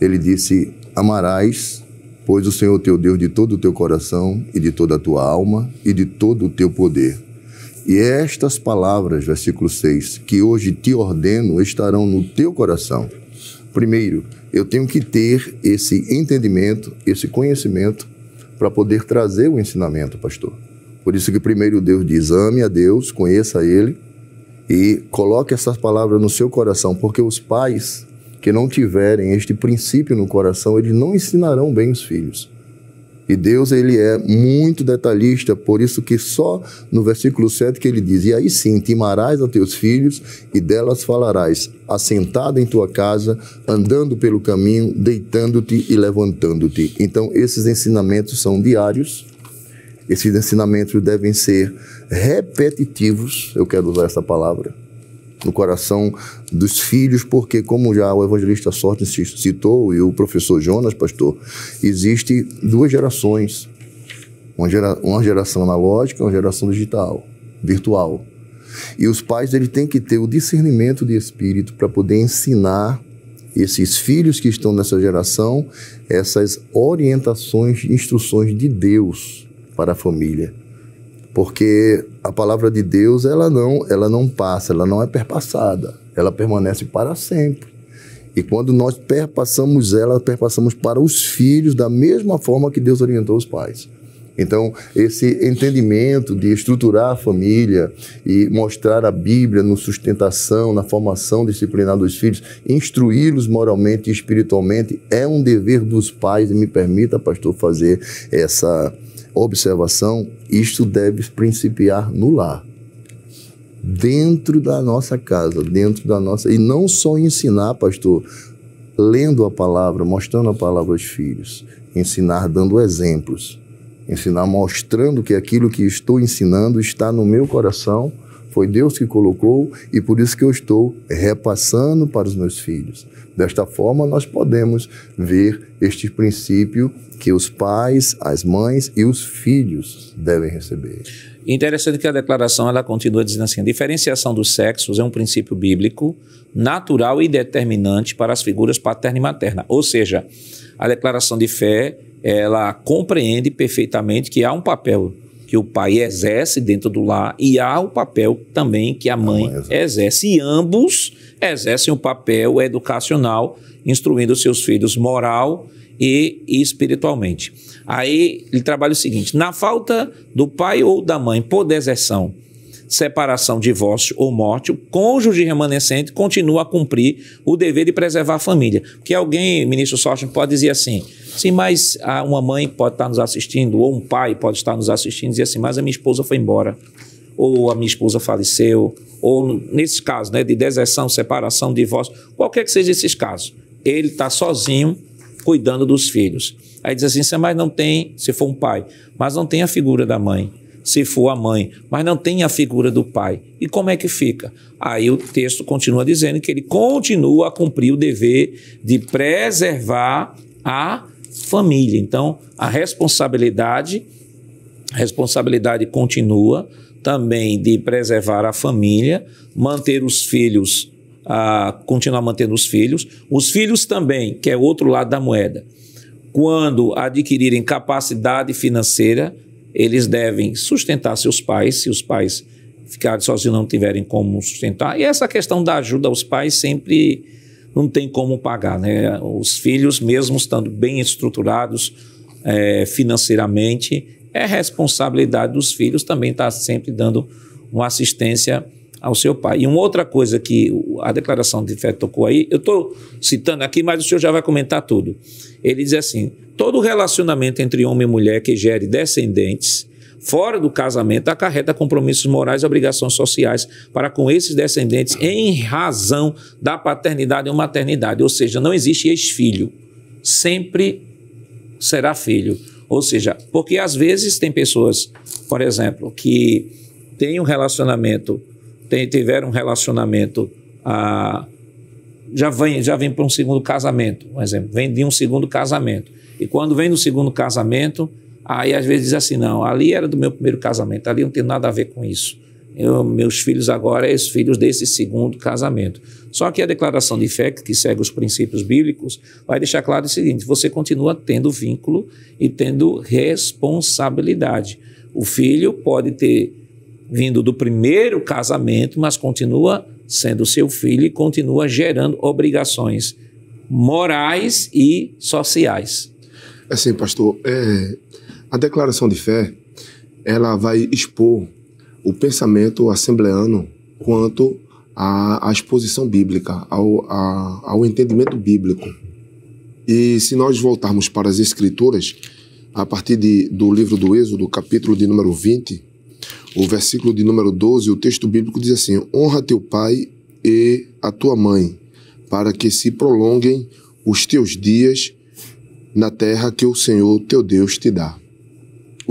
ele disse: Amarás, pois o Senhor teu Deus de todo o teu coração e de toda a tua alma e de todo o teu poder. E é estas palavras, versículo 6, que hoje te ordeno, estarão no teu coração. Primeiro, eu tenho que ter esse entendimento, esse conhecimento para poder trazer o ensinamento, pastor. Por isso que primeiro Deus diz: ame a Deus, conheça Ele e coloque essas palavras no seu coração, porque os pais que não tiverem este princípio no coração, eles não ensinarão bem os filhos. E Deus ele é muito detalhista, por isso que só no versículo 7 que ele diz: E aí sim, timarás a teus filhos e delas falarás, assentada em tua casa, andando pelo caminho, deitando-te e levantando-te. Então, esses ensinamentos são diários. Esses ensinamentos devem ser repetitivos, eu quero usar essa palavra, no coração dos filhos, porque, como já o evangelista Sorte citou e o professor Jonas, pastor, existe duas gerações. Uma, gera, uma geração analógica e uma geração digital, virtual. E os pais ele tem que ter o discernimento de espírito para poder ensinar esses filhos que estão nessa geração essas orientações, instruções de Deus para a família porque a palavra de Deus ela não ela não passa, ela não é perpassada, ela permanece para sempre. E quando nós perpassamos ela, perpassamos para os filhos da mesma forma que Deus orientou os pais. Então, esse entendimento de estruturar a família e mostrar a Bíblia no sustentação, na formação disciplinar dos filhos, instruí-los moralmente e espiritualmente, é um dever dos pais, e me permita, pastor, fazer essa, observação, isto deve principiar no lar. Dentro da nossa casa, dentro da nossa. E não só ensinar, pastor, lendo a palavra, mostrando a palavra aos filhos, ensinar dando exemplos, ensinar mostrando que aquilo que estou ensinando está no meu coração, foi Deus que colocou e por isso que eu estou repassando para os meus filhos. Desta forma, nós podemos ver este princípio que os pais, as mães e os filhos devem receber. Interessante que a declaração ela continua dizendo assim: a diferenciação dos sexos é um princípio bíblico natural e determinante para as figuras paterna e materna. Ou seja, a declaração de fé ela compreende perfeitamente que há um papel que o pai exerce dentro do lar e há o papel também que a mãe exerce. exerce. E ambos exercem o papel educacional, instruindo seus filhos moral e, espiritualmente. Aí ele trabalha o seguinte: na falta do pai ou da mãe por deserção, separação, divórcio ou morte, o cônjuge remanescente continua a cumprir o dever de preservar a família. Porque alguém, ministro Sorten, pode dizer assim: Sim, mas ah, uma mãe pode estar nos assistindo, ou um pai pode estar nos assistindo e dizer assim, mas a minha esposa foi embora, ou a minha esposa faleceu, ou nesses casos, né, de deserção, separação, divórcio, qualquer que seja esses casos, ele está sozinho cuidando dos filhos. Aí diz assim, mas não tem, se for um pai, mas não tem a figura da mãe, se for a mãe, mas não tem a figura do pai. E como é que fica? Aí o texto continua dizendo que ele continua a cumprir o dever de preservar a família. Então, a responsabilidade, a responsabilidade continua também de preservar a família, manter os filhos, ah, continuar mantendo os filhos. Os filhos também, que é outro lado da moeda. Quando adquirirem capacidade financeira, eles devem sustentar seus pais, se os pais ficarem sozinhos não tiverem como sustentar. E essa questão da ajuda aos pais sempre não tem como pagar. Né? Os filhos, mesmo estando bem estruturados é, financeiramente, é responsabilidade dos filhos também estar tá sempre dando uma assistência ao seu pai. E uma outra coisa que a declaração de fé tocou aí, eu estou citando aqui, mas o senhor já vai comentar tudo. Ele diz assim: todo relacionamento entre homem e mulher que gere descendentes fora do casamento acarreta compromissos morais e obrigações sociais para com esses descendentes em razão da paternidade ou maternidade. Ou seja, não existe ex-filho. Sempre será filho. Ou seja, porque às vezes tem pessoas, por exemplo, que têm um relacionamento, tem, tiveram um relacionamento. Ah, já vem, já vem para um segundo casamento, um exemplo, vem de um segundo casamento. E quando vem do segundo casamento, Aí às vezes diz assim: não, ali era do meu primeiro casamento, ali não tem nada a ver com isso. Eu, meus filhos agora são é os filhos desse segundo casamento. Só que a declaração de fé, que segue os princípios bíblicos, vai deixar claro o seguinte: você continua tendo vínculo e tendo responsabilidade. O filho pode ter vindo do primeiro casamento, mas continua sendo seu filho e continua gerando obrigações morais e sociais. É assim, pastor, é, a declaração de fé, ela vai expor o pensamento assembleano quanto à, à exposição bíblica, ao, a, ao entendimento bíblico. E se nós voltarmos para as Escrituras, a partir de, do livro do Êxodo, capítulo de número 20, o versículo de número 12, o texto bíblico diz assim: Honra teu pai e a tua mãe, para que se prolonguem os teus dias na terra que o Senhor teu Deus te dá.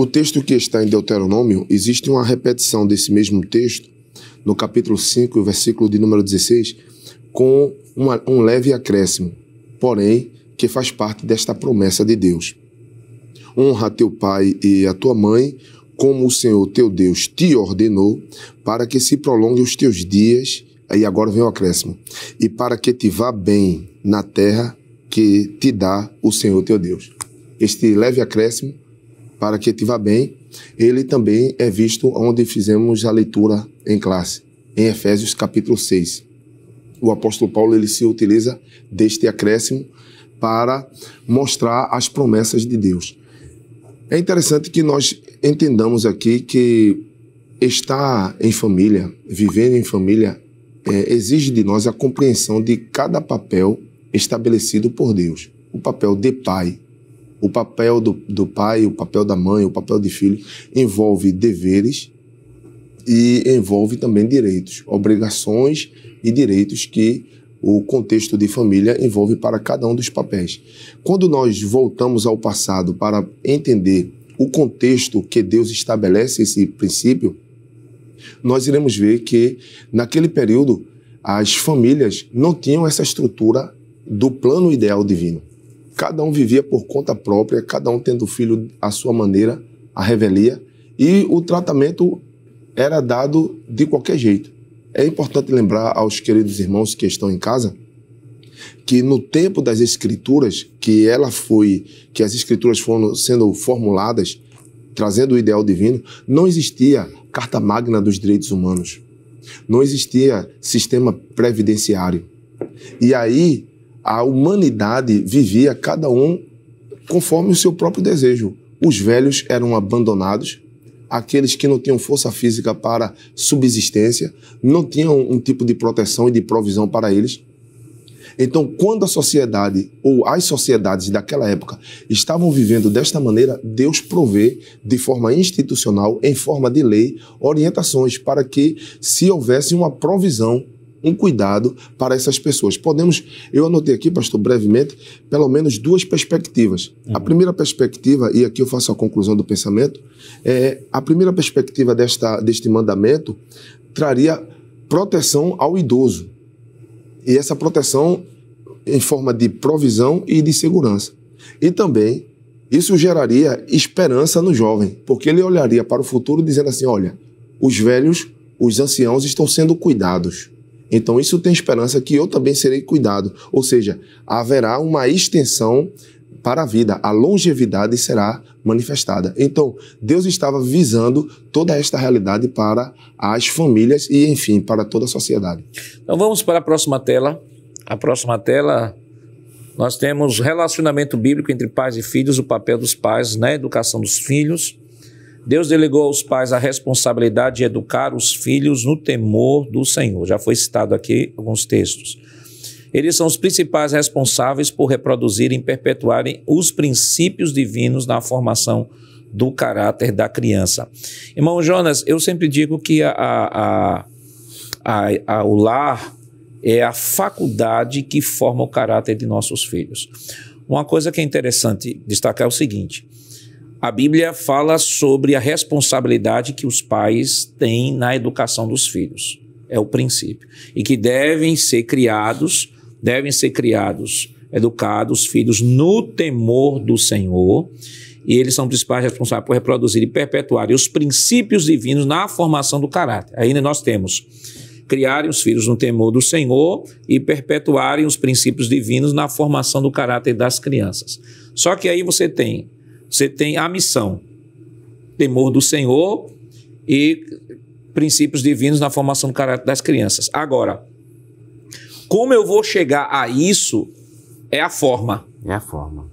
O texto que está em Deuteronômio, existe uma repetição desse mesmo texto no capítulo 5, versículo de número 16, com uma, um leve acréscimo, porém, que faz parte desta promessa de Deus. Honra teu pai e a tua mãe, como o Senhor teu Deus te ordenou, para que se prolonguem os teus dias, aí agora vem o acréscimo, e para que te vá bem na terra que te dá o Senhor teu Deus. Este leve acréscimo para que te vá bem, ele também é visto onde fizemos a leitura em classe, em Efésios capítulo 6. O apóstolo Paulo ele se utiliza deste acréscimo para mostrar as promessas de Deus. É interessante que nós entendamos aqui que estar em família, vivendo em família, é, exige de nós a compreensão de cada papel estabelecido por Deus. O papel de pai, o papel do, do pai, o papel da mãe, o papel de filho envolve deveres e envolve também direitos, obrigações e direitos que o contexto de família envolve para cada um dos papéis. Quando nós voltamos ao passado para entender o contexto que Deus estabelece esse princípio, nós iremos ver que naquele período as famílias não tinham essa estrutura do plano ideal divino. Cada um vivia por conta própria, cada um tendo filho à sua maneira, a revelia, e o tratamento era dado de qualquer jeito. É importante lembrar aos queridos irmãos que estão em casa que no tempo das escrituras, que ela foi, que as escrituras foram sendo formuladas, trazendo o ideal divino, não existia carta magna dos direitos humanos. Não existia sistema previdenciário. E aí a humanidade vivia cada um conforme o seu próprio desejo. Os velhos eram abandonados, aqueles que não tinham força física para subsistência, não tinham um tipo de proteção e de provisão para eles. Então, quando a sociedade ou as sociedades daquela época estavam vivendo desta maneira, Deus provê de forma institucional, em forma de lei, orientações para que se houvesse uma provisão um cuidado para essas pessoas. Podemos, eu anotei aqui, pastor, brevemente, pelo menos duas perspectivas. Uhum. A primeira perspectiva, e aqui eu faço a conclusão do pensamento, é a primeira perspectiva desta, deste mandamento traria proteção ao idoso. E essa proteção em forma de provisão e de segurança. E também isso geraria esperança no jovem, porque ele olharia para o futuro dizendo assim: olha, os velhos, os anciãos estão sendo cuidados. Então, isso tem esperança que eu também serei cuidado. Ou seja, haverá uma extensão para a vida, a longevidade será manifestada. Então, Deus estava visando toda esta realidade para as famílias e, enfim, para toda a sociedade. Então, vamos para a próxima tela. A próxima tela, nós temos relacionamento bíblico entre pais e filhos, o papel dos pais na educação dos filhos. Deus delegou aos pais a responsabilidade de educar os filhos no temor do Senhor. Já foi citado aqui alguns textos. Eles são os principais responsáveis por reproduzirem e perpetuarem os princípios divinos na formação do caráter da criança. Irmão Jonas, eu sempre digo que a, a, a, a o lar é a faculdade que forma o caráter de nossos filhos. Uma coisa que é interessante destacar é o seguinte: a Bíblia fala sobre a responsabilidade que os pais têm na educação dos filhos. É o princípio. E que devem ser criados, devem ser criados, educados, filhos no temor do Senhor. E eles são principais responsáveis por reproduzir e perpetuar os princípios divinos na formação do caráter. Ainda nós temos criarem os filhos no temor do Senhor e perpetuarem os princípios divinos na formação do caráter das crianças. Só que aí você tem você tem a missão, temor do Senhor e princípios divinos na formação do caráter das crianças. Agora, como eu vou chegar a isso é a forma. É a forma.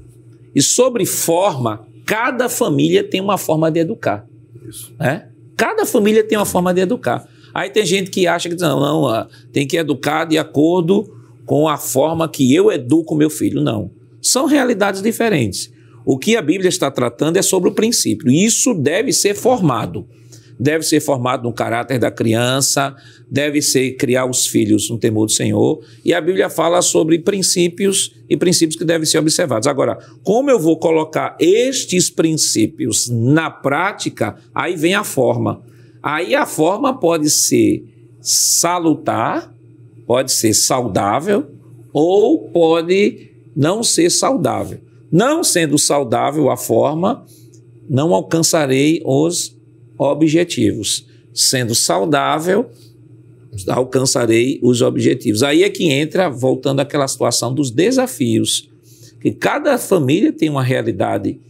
E sobre forma, cada família tem uma forma de educar. Isso. Né? Cada família tem uma forma de educar. Aí tem gente que acha que não, não, ah, tem que educar de acordo com a forma que eu educo meu filho. Não. São realidades diferentes. O que a Bíblia está tratando é sobre o princípio. Isso deve ser formado. Deve ser formado no caráter da criança, deve ser criar os filhos no temor do Senhor. E a Bíblia fala sobre princípios e princípios que devem ser observados. Agora, como eu vou colocar estes princípios na prática, aí vem a forma. Aí a forma pode ser salutar, pode ser saudável ou pode não ser saudável. Não sendo saudável a forma, não alcançarei os objetivos. Sendo saudável, alcançarei os objetivos. Aí é que entra, voltando àquela situação dos desafios, que cada família tem uma realidade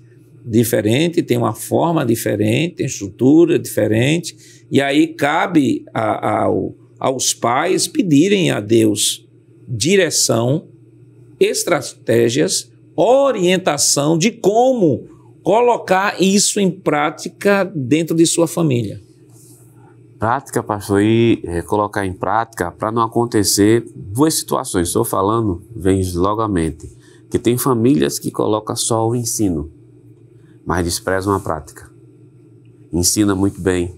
diferente, tem uma forma diferente, tem estrutura diferente, e aí cabe a, a, aos pais pedirem a Deus direção, estratégias orientação de como colocar isso em prática dentro de sua família. Prática, pastor, e é, colocar em prática para não acontecer duas situações. Estou falando, vem logo à mente, que tem famílias que colocam só o ensino, mas desprezam a prática. Ensina muito bem,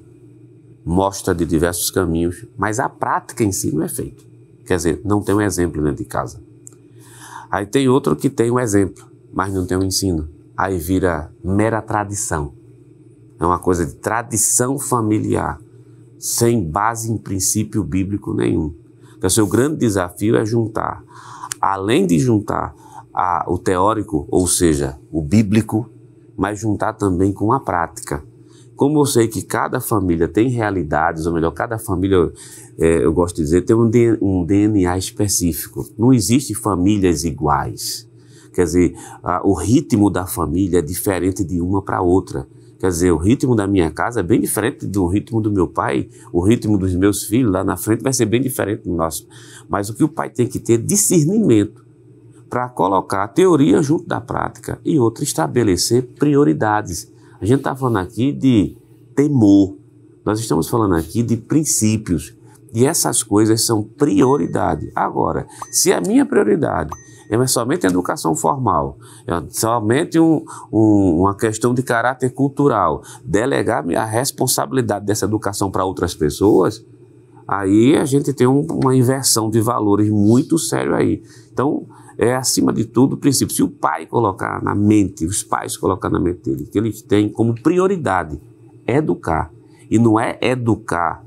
mostra de diversos caminhos, mas a prática em si não é feita. Quer dizer, não tem um exemplo dentro de casa. Aí tem outro que tem um exemplo, mas não tem um ensino. Aí vira mera tradição. É uma coisa de tradição familiar, sem base em princípio bíblico nenhum. Então, o seu grande desafio é juntar, além de juntar a, o teórico, ou seja, o bíblico, mas juntar também com a prática. Como eu sei que cada família tem realidades, ou melhor, cada família, é, eu gosto de dizer, tem um, um DNA específico. Não existe famílias iguais. Quer dizer, a, o ritmo da família é diferente de uma para outra. Quer dizer, o ritmo da minha casa é bem diferente do ritmo do meu pai, o ritmo dos meus filhos lá na frente vai ser bem diferente do nosso. Mas o que o pai tem que ter é discernimento para colocar a teoria junto da prática e outra estabelecer prioridades. A gente está falando aqui de temor, nós estamos falando aqui de princípios. E essas coisas são prioridade. Agora, se a minha prioridade é somente a educação formal, é somente um, um, uma questão de caráter cultural, delegar a responsabilidade dessa educação para outras pessoas, aí a gente tem um, uma inversão de valores muito sério aí. Então, é, acima de tudo, o princípio. Se o pai colocar na mente, os pais colocar na mente dele, que eles têm como prioridade educar. E não é educar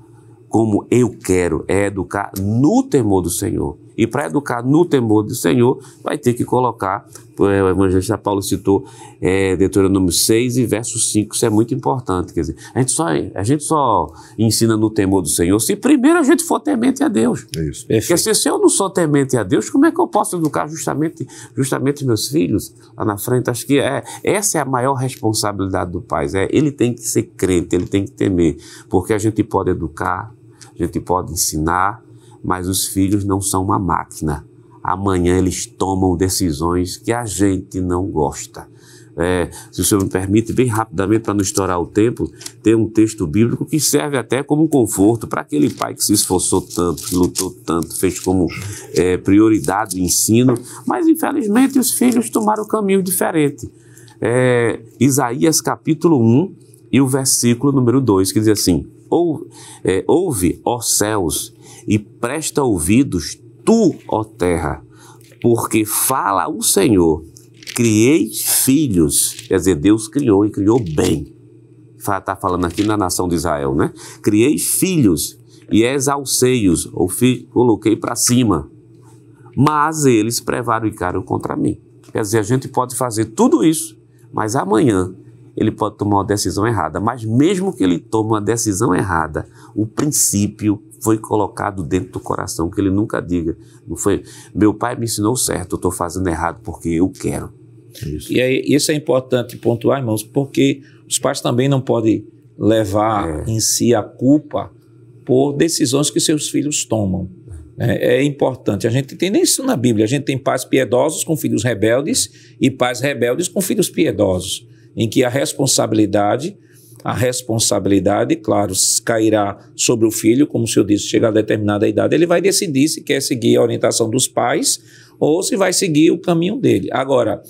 como eu quero, é educar no temor do Senhor e para educar no temor do Senhor, vai ter que colocar, eh, o evangelista Paulo citou é, Deuteronômio 6 e verso 5, isso é muito importante, quer dizer, a gente, só, a gente só ensina no temor do Senhor se primeiro a gente for temente a Deus. É isso. Porque se eu não sou temente a Deus, como é que eu posso educar justamente, justamente meus filhos lá na frente? Acho que é, essa é a maior responsabilidade do pai, é, ele tem que ser crente, ele tem que temer, porque a gente pode educar, a gente pode ensinar, mas os filhos não são uma máquina. Amanhã eles tomam decisões que a gente não gosta. É, se o senhor me permite, bem rapidamente, para não estourar o tempo, tem um texto bíblico que serve até como conforto para aquele pai que se esforçou tanto, que lutou tanto, fez como é, prioridade o ensino, mas infelizmente os filhos tomaram caminho diferente. É, Isaías capítulo 1 e o versículo número 2, que diz assim: Ouve, é, ouve ó céus, e presta ouvidos, tu, ó terra, porque fala o Senhor: criei filhos. Quer dizer, Deus criou e criou bem. Está falando aqui na nação de Israel, né? Criei filhos e exalcei-os, ou coloquei para cima. Mas eles prevaricaram contra mim. Quer dizer, a gente pode fazer tudo isso, mas amanhã ele pode tomar uma decisão errada. Mas mesmo que ele tome uma decisão errada, o princípio foi colocado dentro do coração, que ele nunca diga, não foi, meu pai me ensinou certo, eu estou fazendo errado porque eu quero. É isso. E aí, isso é importante pontuar, irmãos, porque os pais também não podem levar é. em si a culpa por decisões que seus filhos tomam. É, é, importante. A gente tem nem isso na Bíblia. A gente tem pais piedosos com filhos rebeldes e pais rebeldes com filhos piedosos em que a responsabilidade, a responsabilidade, claro, cairá sobre o filho, como o senhor disse, chegar a determinada idade, ele vai decidir se quer seguir a orientação dos pais ou se vai seguir o caminho dele. Agora,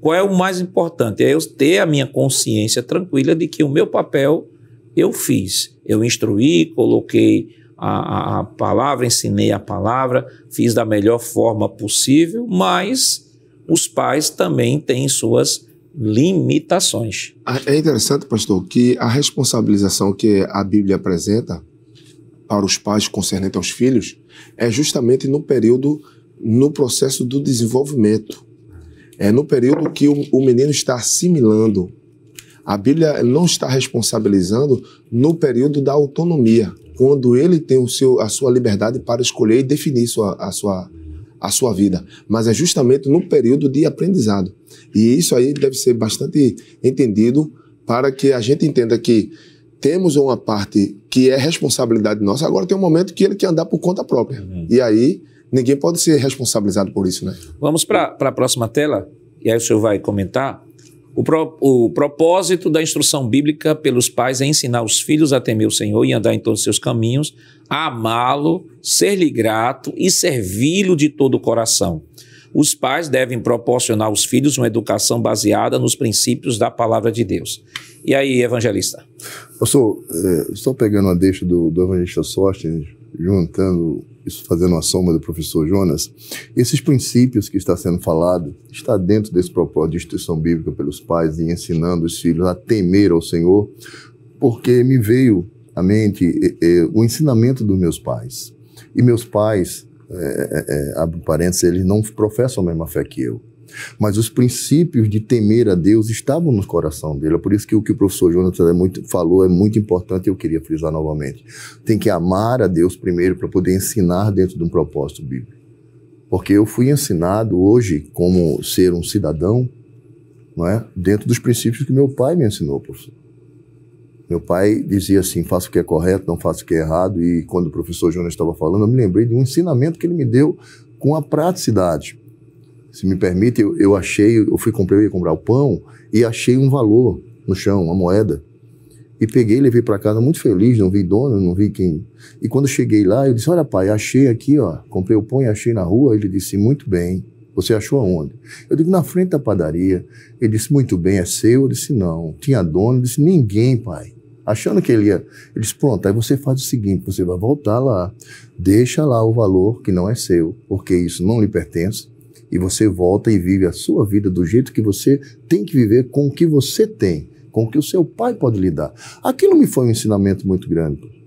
qual é o mais importante? É eu ter a minha consciência tranquila de que o meu papel eu fiz. Eu instruí, coloquei a, a, palavra, ensinei a palavra, fiz da melhor forma possível, mas os pais também têm suas limitações. Ah, é interessante, pastor, que a responsabilização que a Bíblia apresenta para os pais concernente aos filhos é justamente no período, no processo do desenvolvimento. É no período que o, menino está assimilando. A Bíblia não está responsabilizando no período da autonomia, quando ele tem o seu, a sua liberdade para escolher e definir sua, a sua a sua vida, mas é justamente no período de aprendizado. E isso aí deve ser bastante entendido para que a gente entenda que temos uma parte que é responsabilidade nossa, agora tem um momento que ele quer andar por conta própria. Uhum. E aí ninguém pode ser responsabilizado por isso, né? Vamos para a próxima tela, e aí o senhor vai comentar. O, pro, o propósito da instrução bíblica pelos pais é ensinar os filhos a temer o Senhor e andar em todos os seus caminhos, amá-lo, ser-lhe grato e servi-lo de todo o coração. Os pais devem proporcionar aos filhos uma educação baseada nos princípios da palavra de Deus. E aí, evangelista? Pastor, é, só pegando a deixa do, do evangelista Sóstenes, juntando isso, fazendo a soma do professor Jonas, esses princípios que está sendo falado, está dentro desse propósito de instrução bíblica pelos pais e ensinando os filhos a temer ao Senhor, porque me veio a mente é, o ensinamento dos meus pais. E meus pais, é, é, é abre parênteses, eles não professam a mesma fé que eu. Mas os princípios de temer a Deus estavam no coração dele. É por isso que o que o professor Jonathan é muito, falou é muito importante eu queria frisar novamente. Tem que amar a Deus primeiro para poder ensinar dentro de um propósito bíblico. Porque eu fui ensinado hoje como ser um cidadão, não é? dentro dos princípios que meu pai me ensinou, professor. Meu pai dizia assim: faça o que é correto, não faça o que é errado. E quando o professor Jonas estava falando, eu me lembrei de um ensinamento que ele me deu com a praticidade. Se me permite, eu, eu achei, eu fui comprar, eu ia comprar o pão e achei um valor no chão, uma moeda. E peguei, levei para casa muito feliz, não vi dono, não vi quem. E quando cheguei lá, eu disse: Olha, pai, achei aqui, ó, comprei o pão e achei na rua. Ele disse: Muito bem. Você achou aonde? Eu digo, na frente da padaria. Ele disse, muito bem, é seu? Eu disse, não. Tinha dono? Ele disse, ninguém, pai achando que ele ia. Ele disse: pronto, aí você faz o seguinte: você vai voltar lá, deixa lá o valor que não é seu, porque isso não lhe pertence, e você volta e vive a sua vida do jeito que você tem que viver com o que você tem, com o que o seu pai pode lhe dar. Aquilo me foi um ensinamento muito grande.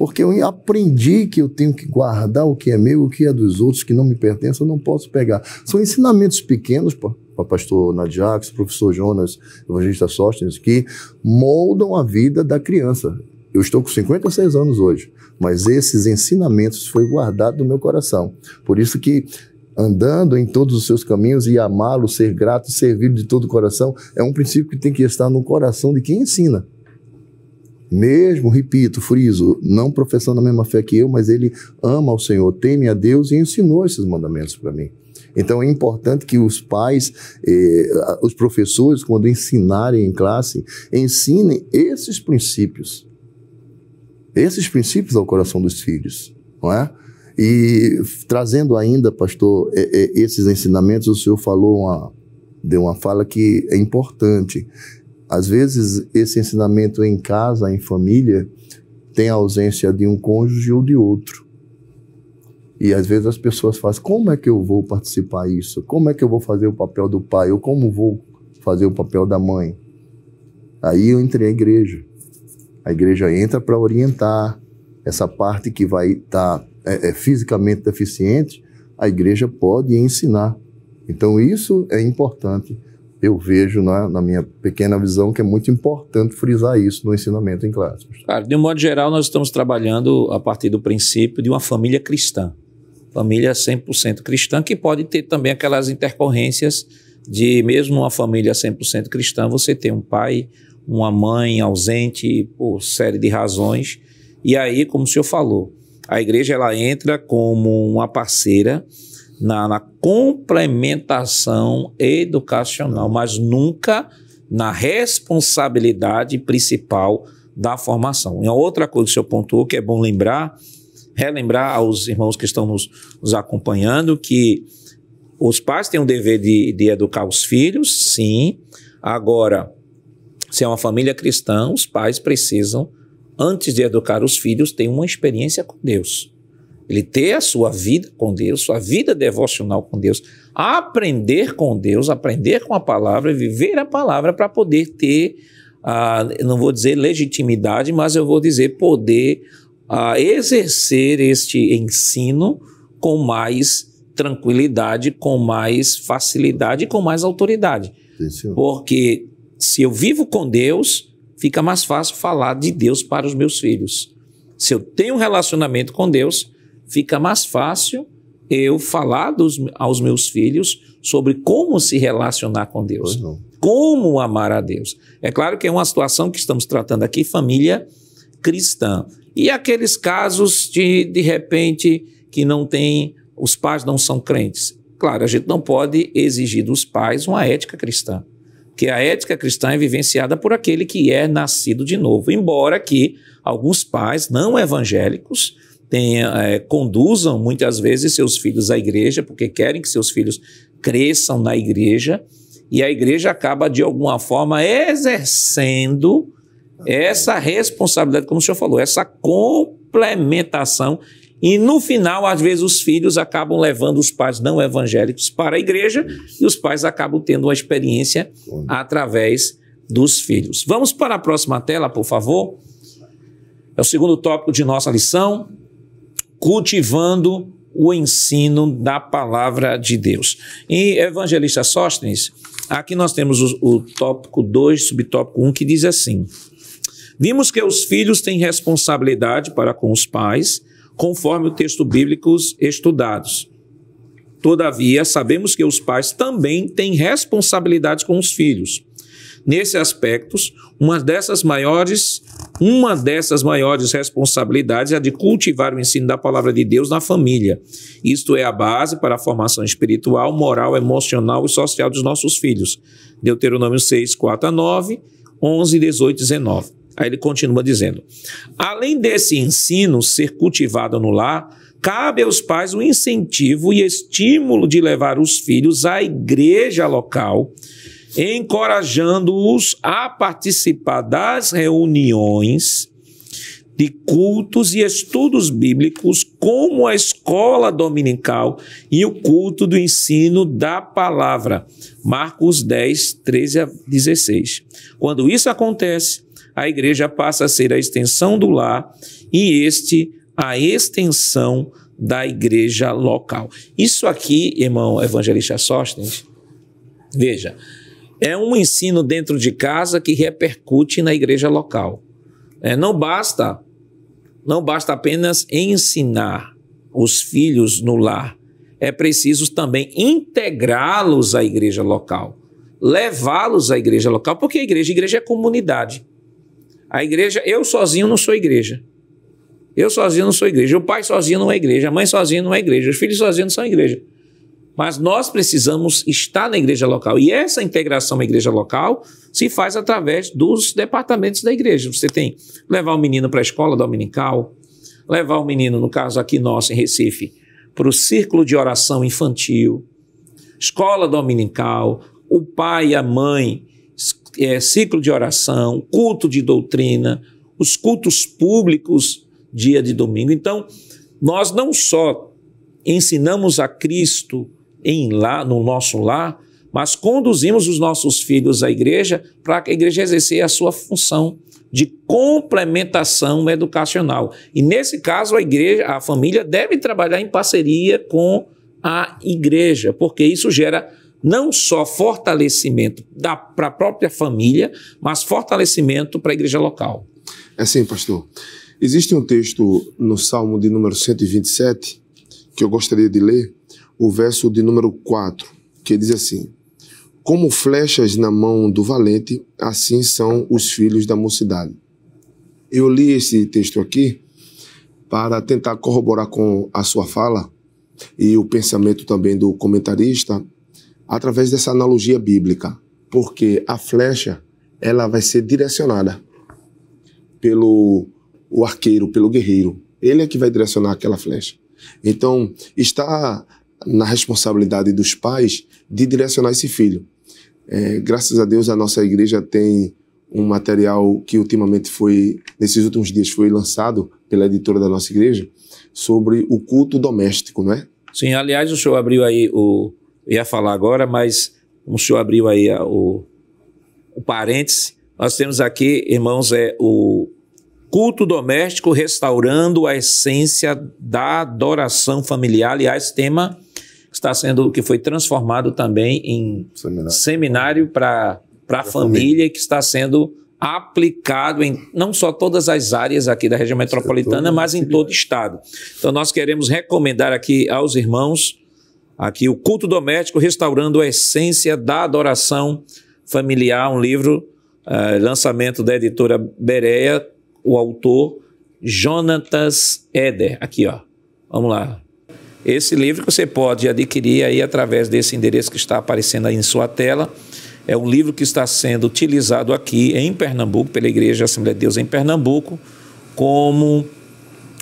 Porque eu aprendi que eu tenho que guardar o que é meu, o que é dos outros, que não me pertence, eu não posso pegar. São ensinamentos pequenos, pô pastor Nadiax, professor Jonas, evangelista Sóstenes, que moldam a vida da criança. Eu estou com 56 anos hoje, mas esses ensinamentos foi guardado no meu coração. Por isso que andando em todos os seus caminhos e amá-lo, ser grato, servir de todo o coração, é um princípio que tem que estar no coração de quem ensina mesmo, repito, friso, não professando a mesma fé que eu, mas ele ama o Senhor, teme a Deus e ensinou esses mandamentos para mim. Então é importante que os pais, eh, os professores, quando ensinarem em classe, ensinem esses princípios. Esses princípios ao coração dos filhos, não é? E trazendo ainda, pastor, eh, eh, esses ensinamentos, o senhor falou uma, deu uma fala que é importante. Às vezes, esse ensinamento em casa, em família, tem a ausência de um cônjuge ou de outro. E às vezes as pessoas fazem: como é que eu vou participar disso? Como é que eu vou fazer o papel do pai? Ou como vou fazer o papel da mãe? Aí eu entrei à igreja. A igreja entra para orientar essa parte que vai estar tá, é, é, fisicamente deficiente. A igreja pode ensinar. Então isso é importante eu vejo na, na, minha pequena visão que é muito importante frisar isso no ensinamento em classe. de um modo geral, nós estamos trabalhando a partir do princípio de uma família cristã. Família 100% cristã, que pode ter também aquelas intercorrências de, mesmo uma família 100% cristã, você ter um pai, uma mãe ausente por série de razões. E aí, como o senhor falou, a igreja ela entra como uma parceira na, na complementação educacional, mas nunca na responsabilidade principal da formação. E a outra coisa que o senhor pontuou, que é bom lembrar, relembrar aos irmãos que estão nos, nos acompanhando, que os pais têm o dever de, de educar os filhos, sim. Agora, se é uma família cristã, os pais precisam, antes de educar os filhos, ter uma experiência com Deus. Ele ter a sua vida com Deus, sua vida devocional com Deus, aprender com Deus, aprender com a palavra, viver a palavra para poder ter, ah, não vou dizer legitimidade, mas eu vou dizer poder ah, exercer este ensino com mais tranquilidade, com mais facilidade e com mais autoridade. Sim, Porque se eu vivo com Deus, fica mais fácil falar de Deus para os meus filhos. Se eu tenho um relacionamento com Deus, fica mais fácil eu falar dos, aos meus filhos sobre como se relacionar com Deus, como amar a Deus. É claro que é uma situação que estamos tratando aqui, família cristã. E aqueles casos de, de repente, que não tem, os pais não são crentes. Claro, a gente não pode exigir dos pais uma ética cristã, porque a ética cristã é vivenciada por aquele que é nascido de novo, embora que alguns pais não evangélicos tenha, é, conduzam muitas vezes seus filhos à igreja, porque querem que seus filhos cresçam na igreja, e a igreja acaba, de alguma forma, exercendo essa responsabilidade, como o senhor falou, essa complementação. E no final, às vezes, os filhos acabam levando os pais não evangélicos para a igreja e os pais acabam tendo uma experiência através dos filhos. Vamos para a próxima tela, por favor. É o segundo tópico de nossa lição: cultivando o ensino da palavra de Deus. Em Evangelista Sóstenes, aqui nós temos o, o tópico 2, subtópico 1, um, que diz assim: Vimos que os filhos têm responsabilidade para com os pais, conforme o texto bíblico estudados. Todavia, sabemos que os pais também têm responsabilidade com os filhos. Nesse aspecto, uma dessas maiores uma dessas maiores responsabilidades é a de cultivar o ensino da palavra de Deus na família. Isto é a base para a formação espiritual, moral, emocional e social dos nossos filhos. Deuteronômio 6, 4 a 9, 11, 18 19. Aí ele continua dizendo: Além desse ensino ser cultivado no lar, cabe aos pais o incentivo e estímulo de levar os filhos à igreja local encorajando-os a participar das reuniões de cultos e estudos bíblicos, como a escola dominical e o culto do ensino da palavra. Marcos 10, 13 a 16. Quando isso acontece, a igreja passa a ser a extensão do lar e este a extensão da igreja local. Isso aqui, irmão evangelista Sostens, veja, é um ensino dentro de casa que repercute na igreja local. É, não basta, não basta apenas ensinar os filhos no lar, é preciso também integrá-los à igreja local, levá-los à igreja local, porque a igreja, a igreja é comunidade. A igreja, eu sozinho não sou igreja. Eu sozinho não sou igreja. O pai sozinho não é igreja. A mãe sozinha não é igreja. Os filhos sozinhos não são igreja. Mas nós precisamos estar na igreja local. E essa integração à igreja local se faz através dos departamentos da igreja. Você tem levar o menino para a escola dominical, levar o menino, no caso aqui nosso em Recife, para o círculo de oração infantil, escola dominical, o pai e a mãe, é, ciclo de oração, culto de doutrina, os cultos públicos, dia de domingo. Então, nós não só ensinamos a Cristo em lá no nosso lar, mas conduzimos os nossos filhos à igreja para que a igreja exercer a sua função de complementação educacional. E nesse caso a igreja, a família deve trabalhar em parceria com a igreja, porque isso gera não só fortalecimento para a própria família, mas fortalecimento para a igreja local. É sim, pastor. Existe um texto no Salmo de número 127 que eu gostaria de ler, o verso de número 4, que diz assim: Como flechas na mão do valente, assim são os filhos da mocidade. Eu li esse texto aqui para tentar corroborar com a sua fala e o pensamento também do comentarista através dessa analogia bíblica, porque a flecha ela vai ser direcionada pelo o arqueiro, pelo guerreiro. Ele é que vai direcionar aquela flecha. Então, está na responsabilidade dos pais de direcionar esse filho. É, graças a Deus, a nossa igreja tem um material que ultimamente foi, nesses últimos dias, foi lançado pela editora da nossa igreja, sobre o culto doméstico, não é? Sim, aliás, o senhor abriu aí o. ia falar agora, mas o senhor abriu aí a, o, o parêntese. Nós temos aqui, irmãos, é o culto doméstico restaurando a essência da adoração familiar. Aliás, tema está sendo, que foi transformado também em seminário, para para a família, que está sendo aplicado em não só todas as áreas aqui da região metropolitana, mas em todo o estado. Então nós queremos recomendar aqui aos irmãos aqui o culto doméstico restaurando a essência da adoração familiar, um livro uh, lançamento da editora Berea, o autor Jonatas Eder. Aqui, ó. Vamos lá. Esse livro que você pode adquirir aí através desse endereço que está aparecendo aí em sua tela. É um livro que está sendo utilizado aqui em Pernambuco, pela Igreja Assembleia de Deus em Pernambuco, como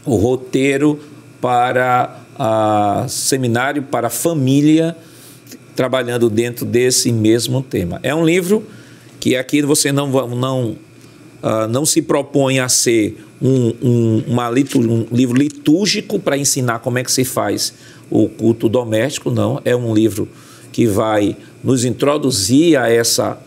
o roteiro para a seminário para família, trabalhando dentro desse mesmo tema. É um livro que aqui você não, não Uh, não se propõe a ser um, um, uma litur, um livro litúrgico para ensinar como é que se faz o culto doméstico, não. É um livro que vai nos introduzir a essa,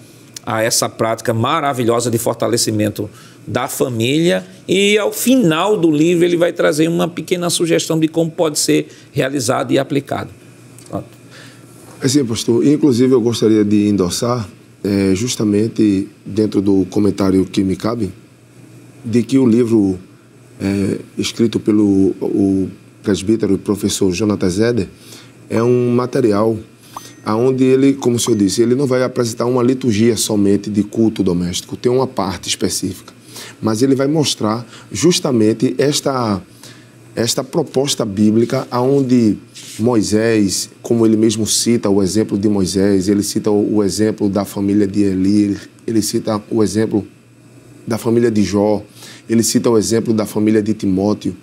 a essa prática maravilhosa de fortalecimento da família e ao final do livro ele vai trazer uma pequena sugestão de como pode ser realizado e aplicado. Pronto. Assim, pastor, inclusive eu gostaria de endossar é justamente dentro do comentário que me cabe, de que o livro é, escrito pelo o presbítero e professor Jonathan Zeder é um material aonde ele, como o senhor disse, ele não vai apresentar uma liturgia somente de culto doméstico, tem uma parte específica, mas ele vai mostrar justamente esta esta proposta bíblica aonde Moisés, como ele mesmo cita o exemplo de Moisés, ele cita o exemplo da família de Eli, ele cita o exemplo da família de Jó, ele cita o exemplo da família de Timóteo,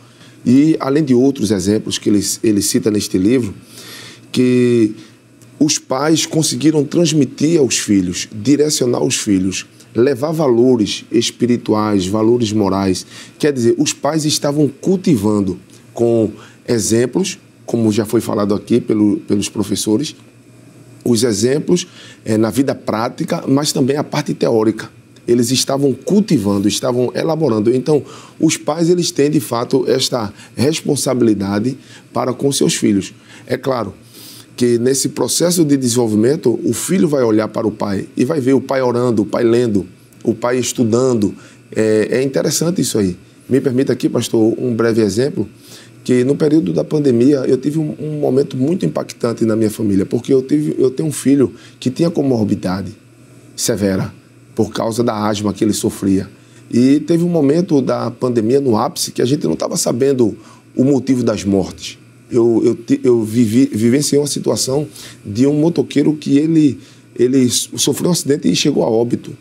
e além de outros exemplos que ele, ele cita neste livro, que os pais conseguiram transmitir aos filhos, direcionar os filhos, levar valores espirituais, valores morais. Quer dizer, os pais estavam cultivando com exemplos como já foi falado aqui pelo, pelos professores, os exemplos é, na vida prática, mas também a parte teórica. Eles estavam cultivando, estavam elaborando. Então, os pais eles têm de fato esta responsabilidade para com seus filhos. É claro que nesse processo de desenvolvimento, o filho vai olhar para o pai e vai ver o pai orando, o pai lendo, o pai estudando. É, é interessante isso aí. Me permita aqui, pastor, um breve exemplo que no período da pandemia eu tive um, um, momento muito impactante na minha família, porque eu, tive, eu tenho um filho que tinha comorbidade severa por causa da asma que ele sofria. E teve um momento da pandemia, no ápice, que a gente não estava sabendo o motivo das mortes. Eu, eu, eu vivi, vivenciei uma situação de um motoqueiro que ele, ele sofreu um acidente e chegou a óbito.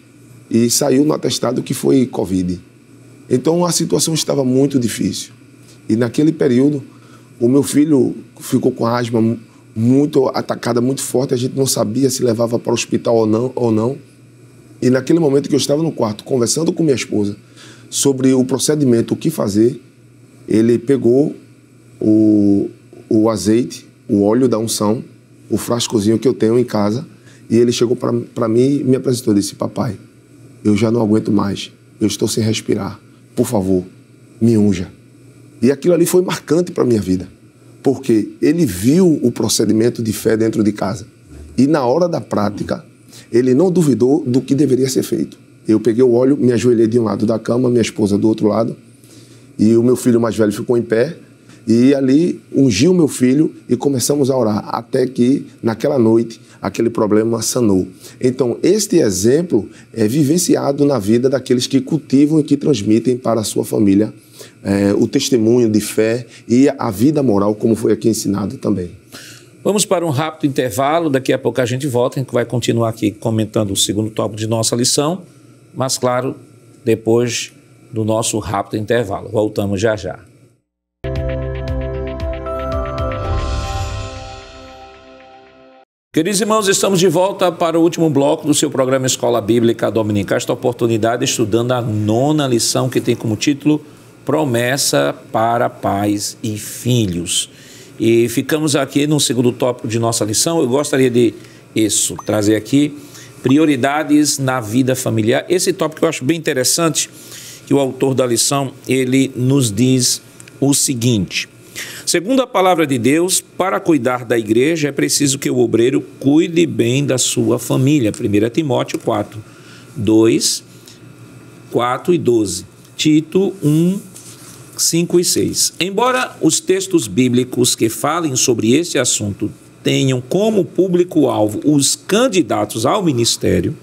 E saiu no atestado que foi Covid. Então a situação estava muito difícil. E naquele período, o meu filho ficou com asma muito atacada, muito forte. A gente não sabia se levava para o hospital ou não. Ou não. E naquele momento que eu estava no quarto conversando com minha esposa sobre o procedimento, o que fazer, ele pegou o, o azeite, o óleo da unção, o frascozinho que eu tenho em casa, e ele chegou para mim e me apresentou. Disse: Papai, eu já não aguento mais, eu estou sem respirar, por favor, me unja. E aquilo ali foi marcante para a minha vida, porque ele viu o procedimento de fé dentro de casa. E na hora da prática, ele não duvidou do que deveria ser feito. Eu peguei o óleo, me ajoelhei de um lado da cama, minha esposa do outro lado, e o meu filho mais velho ficou em pé. E ali ungiu meu filho e começamos a orar, até que naquela noite aquele problema sanou. Então, este exemplo é vivenciado na vida daqueles que cultivam e que transmitem para a sua família é, o testemunho de fé e a vida moral, como foi aqui ensinado também. Vamos para um rápido intervalo, daqui a pouco a gente volta, a gente vai continuar aqui comentando o segundo tópico de nossa lição, mas claro, depois do nosso rápido intervalo. Voltamos já já. Queridos irmãos, estamos de volta para o último bloco do seu programa Escola Bíblica Dominical. Esta oportunidade estudando a nona lição que tem como título promessa para pais e filhos. E ficamos aqui no segundo tópico de nossa lição. Eu gostaria de isso, trazer aqui prioridades na vida familiar. Esse tópico eu acho bem interessante, que o autor da lição, ele nos diz o seguinte: Segundo a palavra de Deus, para cuidar da igreja é preciso que o obreiro cuide bem da sua família. 1 Timóteo 4, 2, 4 e 12. Tito 1, 5 e 6. Embora os textos bíblicos que falem sobre esse assunto tenham como público-alvo os candidatos ao ministério,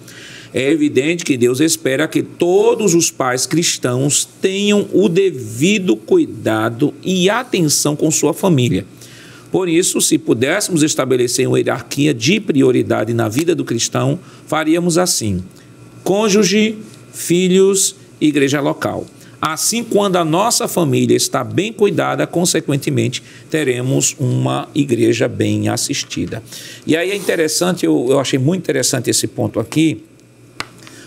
é evidente que Deus espera que todos os pais cristãos tenham o devido cuidado e atenção com sua família. Por isso, se pudéssemos estabelecer uma hierarquia de prioridade na vida do cristão, faríamos assim: cônjuge, filhos, igreja local. Assim, quando a nossa família está bem cuidada, consequentemente, teremos uma igreja bem assistida. E aí é interessante, eu, eu achei muito interessante esse ponto aqui.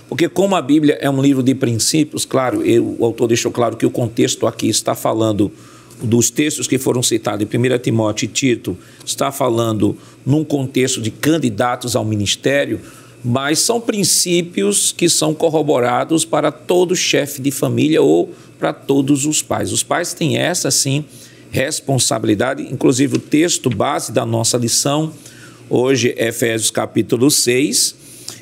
Porque, como a Bíblia é um livro de princípios, claro, eu, o autor deixou claro que o contexto aqui está falando dos textos que foram citados em 1 Timóteo e Tito, está falando num contexto de candidatos ao ministério, mas são princípios que são corroborados para todo chefe de família ou para todos os pais. Os pais têm essa, sim, responsabilidade, inclusive o texto base da nossa lição, hoje, Efésios capítulo 6,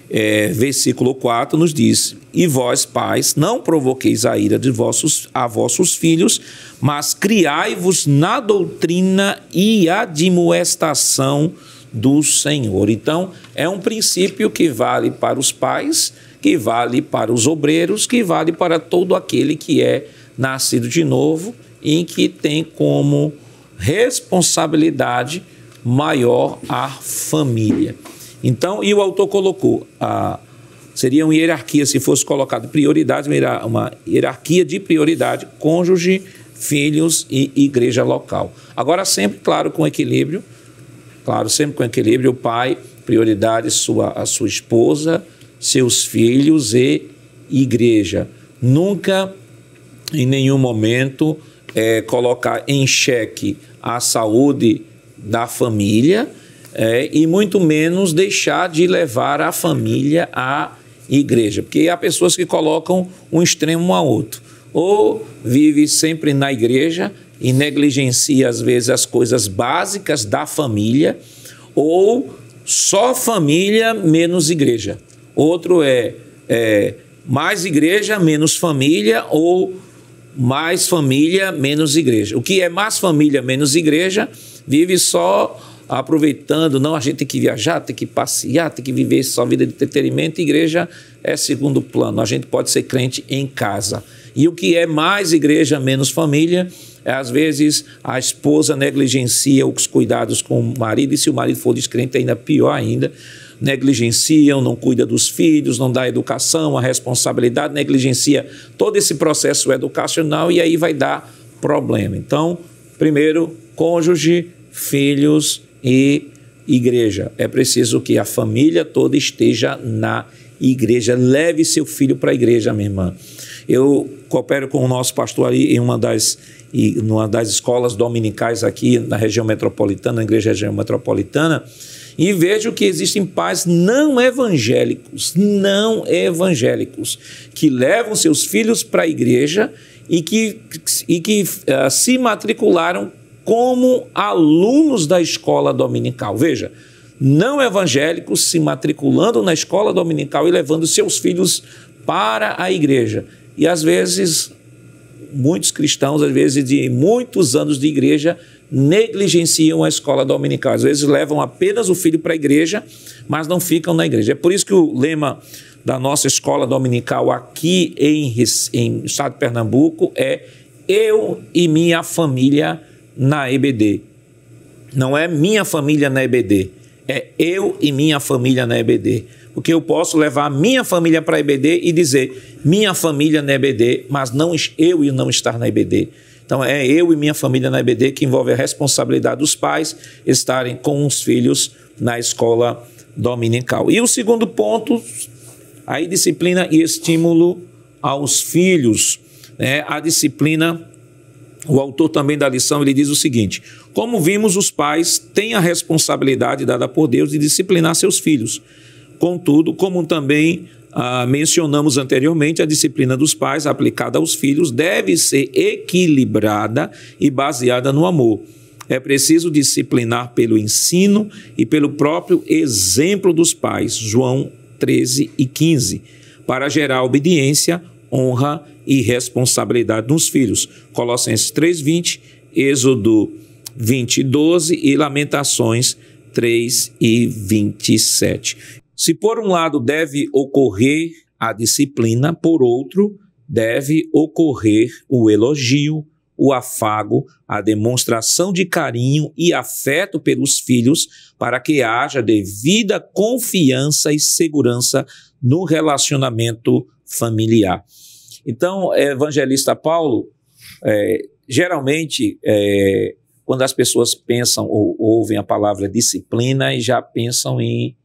é, versículo 4, nos diz: E vós, pais, não provoqueis a ira de vossos, a vossos filhos, mas criai-vos na doutrina e admoestação do Senhor. Então, é um princípio que vale para os pais, que vale para os obreiros, que vale para todo aquele que é nascido de novo e que tem como responsabilidade maior a família. Então, e o autor colocou, seria uma hierarquia, se fosse colocado prioridade, uma hierarquia de prioridade, cônjuge, filhos e igreja local. Agora, sempre, claro, com equilíbrio, claro, sempre com equilíbrio, o pai, prioridade sua, a sua esposa, seus filhos e igreja. Nunca, em nenhum momento, é, colocar em xeque a saúde da família é, e muito menos deixar de levar a família à igreja, porque há pessoas que colocam um extremo a outro. Ou vive sempre na igreja, e negligencia, às vezes, as coisas básicas da família, ou só família menos igreja. Outro é, é mais igreja menos família, ou mais família menos igreja. O que é mais família menos igreja vive só aproveitando, não, a gente tem que viajar, tem que passear, tem que viver só vida de entretenimento. Igreja é segundo plano, a gente pode ser crente em casa. E o que é mais igreja, menos família, é, às vezes, a esposa negligencia os cuidados com o marido, e se o marido for descrente, ainda pior ainda. Negligenciam, não cuida dos filhos, não dá educação, a responsabilidade, negligencia todo esse processo educacional e aí vai dar problema. Então, primeiro, cônjuge, filhos e igreja. É preciso que a família toda esteja na igreja. Leve seu filho para a igreja, minha irmã. Eu coopero com o nosso pastor aí em uma das, em uma das escolas dominicais aqui na região metropolitana, na igreja região metropolitana, e vejo que existem pais não evangélicos, não evangélicos, que levam seus filhos para a igreja e que, e que uh, se matricularam como alunos da escola dominical. Veja, não evangélicos se matriculando na escola dominical e levando seus filhos para a igreja. E às vezes, muitos cristãos, às vezes de muitos anos de igreja, negligenciam a escola dominical. Às vezes levam apenas o filho para a igreja, mas não ficam na igreja. É por isso que o lema da nossa escola dominical aqui em, em estado de Pernambuco é Eu e minha família na EBD. Não é minha família na EBD, é eu e minha família na EBD porque eu posso levar a minha família para a EBD e dizer: minha família na EBD, mas não eu e não estar na EBD. Então é eu e minha família na EBD que envolve a responsabilidade dos pais estarem com os filhos na escola dominical. E o segundo ponto, aí disciplina e estímulo aos filhos. Né? A disciplina, o autor também da lição, ele diz o seguinte: como vimos, os pais têm a responsabilidade dada por Deus de disciplinar seus filhos. Contudo, como também ah, mencionamos anteriormente, a disciplina dos pais aplicada aos filhos deve ser equilibrada e baseada no amor. É preciso disciplinar pelo ensino e pelo próprio exemplo dos pais. João 13 e 15. Para gerar obediência, honra e responsabilidade nos filhos. Colossenses 3:20, Êxodo 20:12 e Lamentações 3 e 27. Se por um lado deve ocorrer a disciplina, por outro, deve ocorrer o elogio, o afago, a demonstração de carinho e afeto pelos filhos, para que haja devida confiança e segurança no relacionamento familiar. Então, é, evangelista Paulo, é, geralmente, é, quando as pessoas pensam ou ouvem a palavra disciplina e já pensam em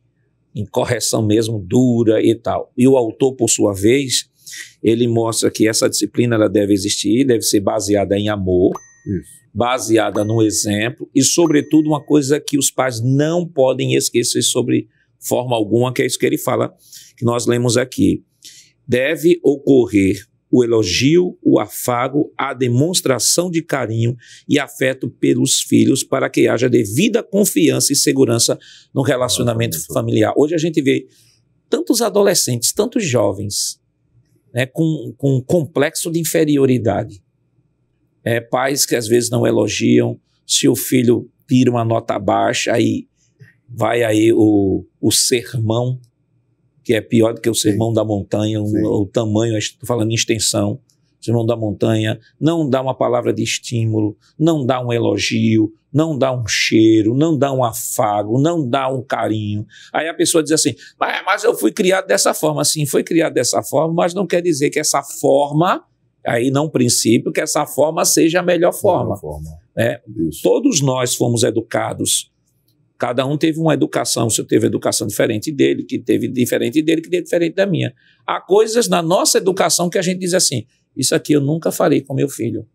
em correção mesmo dura e tal. E o autor, por sua vez, ele mostra que essa disciplina ela deve existir, deve ser baseada em amor, Isso. baseada no exemplo e, sobretudo, uma coisa que os pais não podem esquecer sobre forma alguma, que é isso que ele fala, que nós lemos aqui. Deve ocorrer o elogio, o afago, a demonstração de carinho e afeto pelos filhos para que haja devida confiança e segurança no relacionamento ah, familiar. Hoje a gente vê tantos adolescentes, tantos jovens, né, com, com um complexo de inferioridade. É, pais que às vezes não elogiam, se o filho tira uma nota baixa, aí vai aí o, o sermão que é pior do que o Sermão Sim. da Montanha, o, o tamanho, estou falando em extensão, o Sermão da Montanha, não dá uma palavra de estímulo, não dá um elogio, não dá um cheiro, não dá um afago, não dá um carinho. Aí a pessoa diz assim, mas, mas eu fui criado dessa forma. Sim, foi criado dessa forma, mas não quer dizer que essa forma, aí não princípio, que essa forma seja a melhor forma. Melhor forma. É, todos nós fomos educados Cada um teve uma educação, o senhor teve educação diferente dele, que teve diferente dele, que teve diferente da minha. Há coisas na nossa educação que a gente diz assim: isso aqui eu nunca farei com meu filho.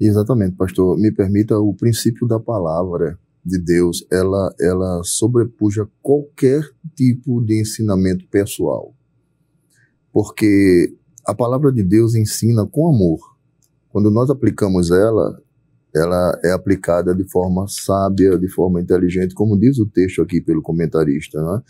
Exatamente, pastor. Me permita, o princípio da palavra de Deus, ela, ela sobrepuja qualquer tipo de ensinamento pessoal. Porque a palavra de Deus ensina com amor. Quando nós aplicamos ela, ela é aplicada de forma sábia, de forma inteligente, como diz o texto aqui pelo comentarista. Né?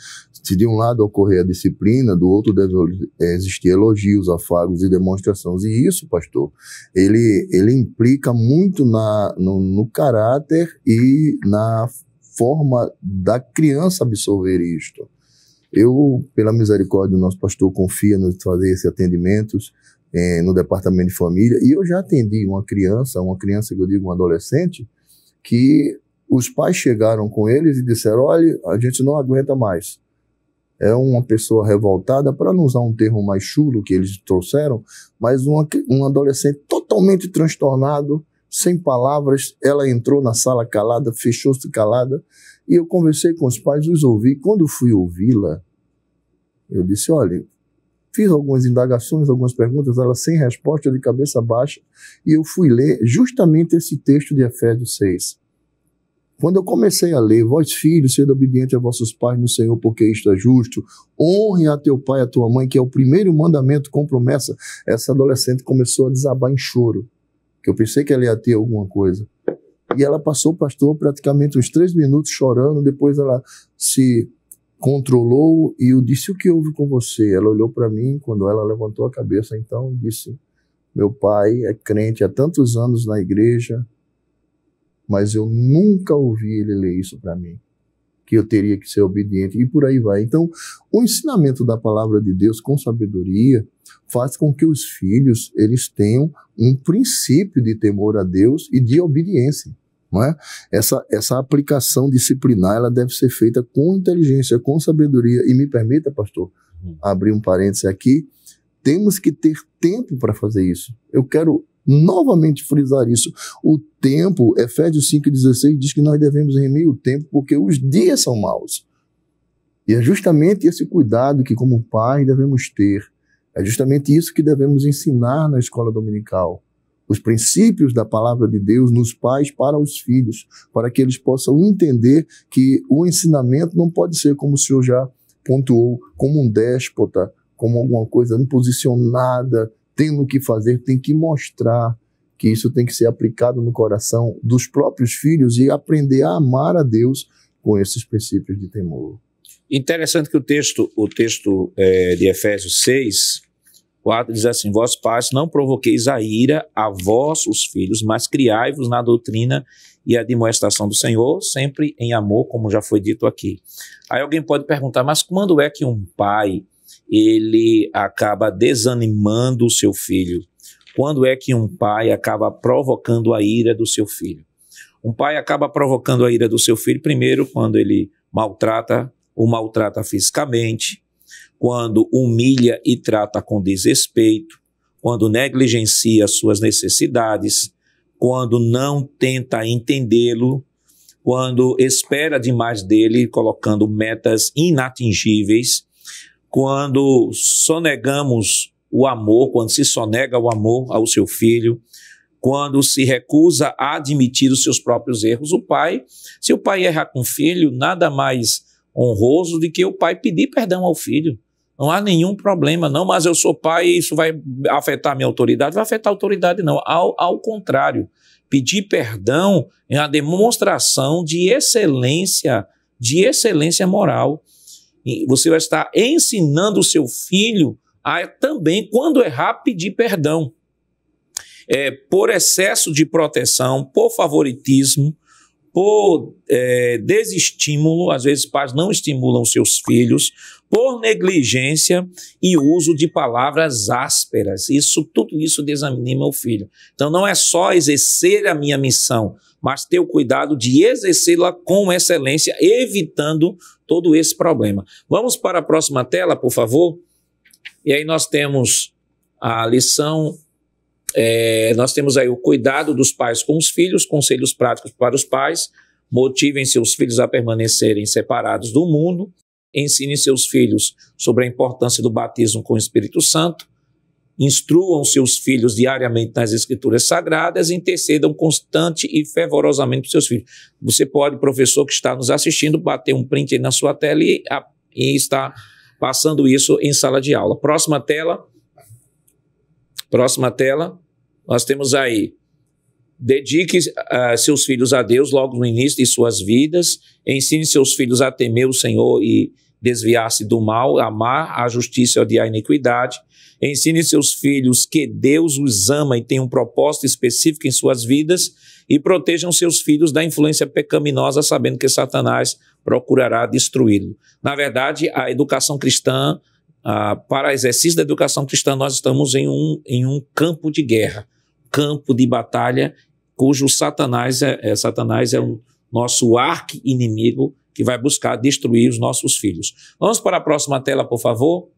Se de um lado ocorrer a disciplina, do outro deve existir elogios, afagos e demonstrações. E isso, pastor, ele, ele implica muito na, no, no caráter e na forma da criança absorver isto. Eu, pela misericórdia do nosso pastor, confia nos fazer esses atendimentos eh, no departamento de família, e eu já atendi uma criança, uma criança que eu digo, um adolescente, que os pais chegaram com eles e disseram: olha, a gente não aguenta mais. É uma pessoa revoltada, para não usar um termo mais chulo que eles trouxeram, mas uma, um adolescente totalmente transtornado, sem palavras. Ela entrou na sala calada, fechou-se calada, e eu conversei com os pais, os ouvi. Quando fui ouvi-la, eu disse: olha, Fiz algumas indagações, algumas perguntas, elas sem resposta, de cabeça baixa, e eu fui ler justamente esse texto de Efésios 6. Quando eu comecei a ler, vós filhos, sede obediente a vossos pais no Senhor, porque isto é justo, Honrem a teu pai e a tua mãe, que é o primeiro mandamento com promessa, essa adolescente começou a desabar em choro, que eu pensei que ela ia ter alguma coisa. E ela passou, pastor, praticamente uns três minutos chorando, depois ela se controlou e eu disse o que houve com você. Ela olhou para mim quando ela levantou a cabeça então e disse: "Meu pai é crente há tantos anos na igreja, mas eu nunca ouvi ele ler isso para mim, que eu teria que ser obediente e por aí vai". Então, o ensinamento da palavra de Deus com sabedoria faz com que os filhos eles tenham um princípio de temor a Deus e de obediência. Não é? essa, essa aplicação disciplinar ela deve ser feita com inteligência, com sabedoria. E me permita, pastor, uhum. abrir um parêntese aqui. Temos que ter tempo para fazer isso. Eu quero novamente frisar isso. O tempo, Efésios 5,16 diz que nós devemos remir o tempo porque os dias são maus. E é justamente esse cuidado que, como pai, devemos ter. É justamente isso que devemos ensinar na escola dominical os princípios da palavra de Deus nos pais para os filhos, para que eles possam entender que o ensinamento não pode ser como o senhor já pontuou, como um déspota, como alguma coisa posicionada, tendo que fazer, tem que mostrar que isso tem que ser aplicado no coração dos próprios filhos e aprender a amar a Deus com esses princípios de temor. Interessante que o texto, o texto é, de Efésios 6, 4 diz assim: Vós pais, não provoqueis a ira a vós, os filhos, mas criai-vos na doutrina e admoestação do Senhor, sempre em amor, como já foi dito aqui. Aí alguém pode perguntar, mas quando é que um pai ele acaba desanimando o seu filho? Quando é que um pai acaba provocando a ira do seu filho? Um pai acaba provocando a ira do seu filho primeiro quando ele maltrata, o maltrata fisicamente, quando humilha e trata com desrespeito, quando negligencia suas necessidades, quando não tenta entendê-lo, quando espera demais dele, colocando metas inatingíveis, quando sonegamos o amor, quando se sonega o amor ao seu filho, quando se recusa a admitir os seus próprios erros. O pai, se o pai erra com o filho, nada mais honroso do que o pai pedir perdão ao filho. Não há nenhum problema, não, mas eu sou pai e isso vai afetar a minha autoridade. Vai afetar a autoridade, não. Ao, ao contrário, pedir perdão é uma demonstração de excelência, de excelência moral. E você vai estar ensinando o seu filho a também, quando errar, pedir perdão. É, por excesso de proteção, por favoritismo, por é, desestímulo, às vezes pais não estimulam seus filhos, por negligência e uso de palavras ásperas. Isso, tudo isso desanima o filho. Então não é só exercer a minha missão, mas ter o cuidado de exercê-la com excelência, evitando todo esse problema. Vamos para a próxima tela, por favor. E aí nós temos a lição é, nós temos aí o cuidado dos pais com os filhos, conselhos práticos para os pais, motivem seus filhos a permanecerem separados do mundo, Ensine seus filhos sobre a importância do batismo com o Espírito Santo, instruam seus filhos diariamente nas Escrituras Sagradas e intercedam constante e fervorosamente por seus filhos. Você pode, professor que está nos assistindo, bater um print aí na sua tela e, a, e está passando isso em sala de aula. Próxima tela. Próxima tela. Nós temos aí Dedique uh, seus filhos a Deus logo no início de suas vidas. Ensine seus filhos a temer o Senhor e desviar-se do mal, amar a justiça e odiar a iniquidade. Ensine seus filhos que Deus os ama e tem um propósito específico em suas vidas. E protejam seus filhos da influência pecaminosa, sabendo que Satanás procurará destruí-lo. Na verdade, a educação cristã, uh, para exercício da educação cristã, nós estamos em um, em um campo de guerra campo de batalha cujo Satanás é, é Satanás é o nosso arque inimigo que vai buscar destruir os nossos filhos. Vamos para a próxima tela, por favor.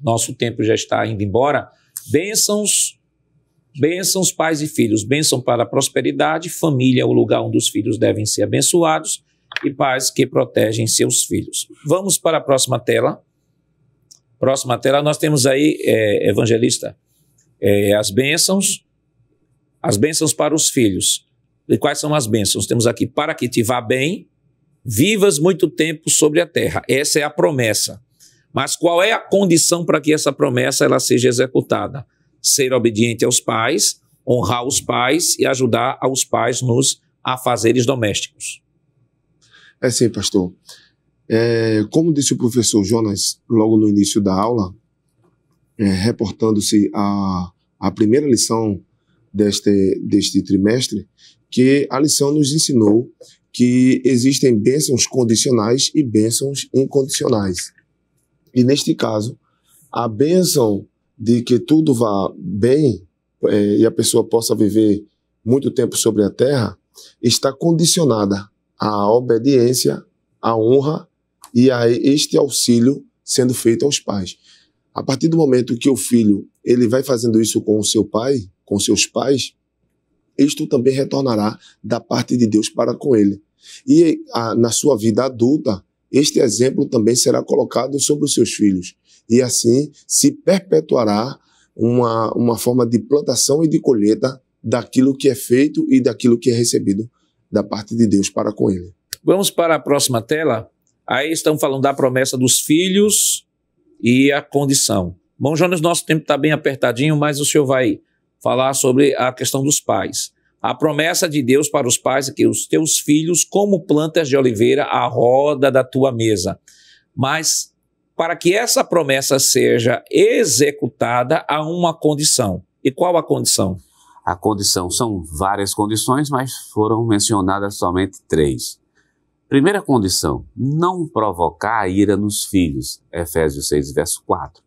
Nosso tempo já está indo embora. Bênçãos, bênçãos pais e filhos, bênção para a prosperidade, família, é o lugar onde os filhos devem ser abençoados e pais que protegem seus filhos. Vamos para a próxima tela. Próxima tela, nós temos aí, é, evangelista, é, as bênçãos, as bênçãos para os filhos. E quais são as bênçãos? Temos aqui, para que te vá bem, vivas muito tempo sobre a terra. Essa é a promessa. Mas qual é a condição para que essa promessa ela seja executada? Ser obediente aos pais, honrar os pais e ajudar aos pais nos afazeres domésticos. É sim, pastor. É, como disse o professor Jonas logo no início da aula, é, reportando-se à a, a primeira lição deste, deste trimestre, que a lição nos ensinou que existem bênçãos condicionais e bênçãos incondicionais. E neste caso, a bênção de que tudo vá bem é, e a pessoa possa viver muito tempo sobre a terra está condicionada à obediência, à honra e a este auxílio sendo feito aos pais. A partir do momento que o filho ele vai fazendo isso com o seu pai, com seus pais, isto também retornará da parte de Deus para com ele. E a, na sua vida adulta, este exemplo também será colocado sobre os seus filhos. E assim se perpetuará uma, uma forma de plantação e de colheita daquilo que é feito e daquilo que é recebido da parte de Deus para com ele. Vamos para a próxima tela. Aí estamos falando da promessa dos filhos e a condição. Bom, Jonas, nosso tempo está bem apertadinho, mas o senhor vai falar sobre a questão dos pais. A promessa de Deus para os pais é que os teus filhos, como plantas de oliveira, a roda da tua mesa. Mas para que essa promessa seja executada, há uma condição. E qual a condição? A condição são várias condições, mas foram mencionadas somente três. Primeira condição, não provocar a ira nos filhos, Efésios 6, verso 4.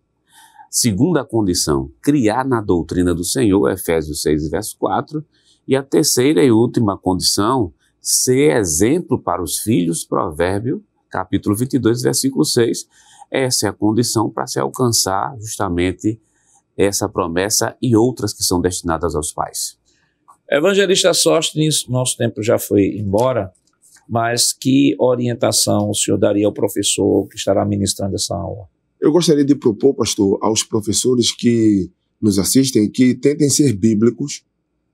Segunda condição, criar na doutrina do Senhor, Efésios 6, verso 4. E a terceira e última condição, ser exemplo para os filhos, Provérbio, capítulo 22, versículo 6. Essa é a condição para se alcançar justamente essa promessa e outras que são destinadas aos pais. Evangelista Sóstenes, nosso tempo já foi embora, mas que orientação o senhor daria ao professor que estará ministrando essa aula? Eu gostaria de propor, pastor, aos professores que nos assistem que tentem ser bíblicos,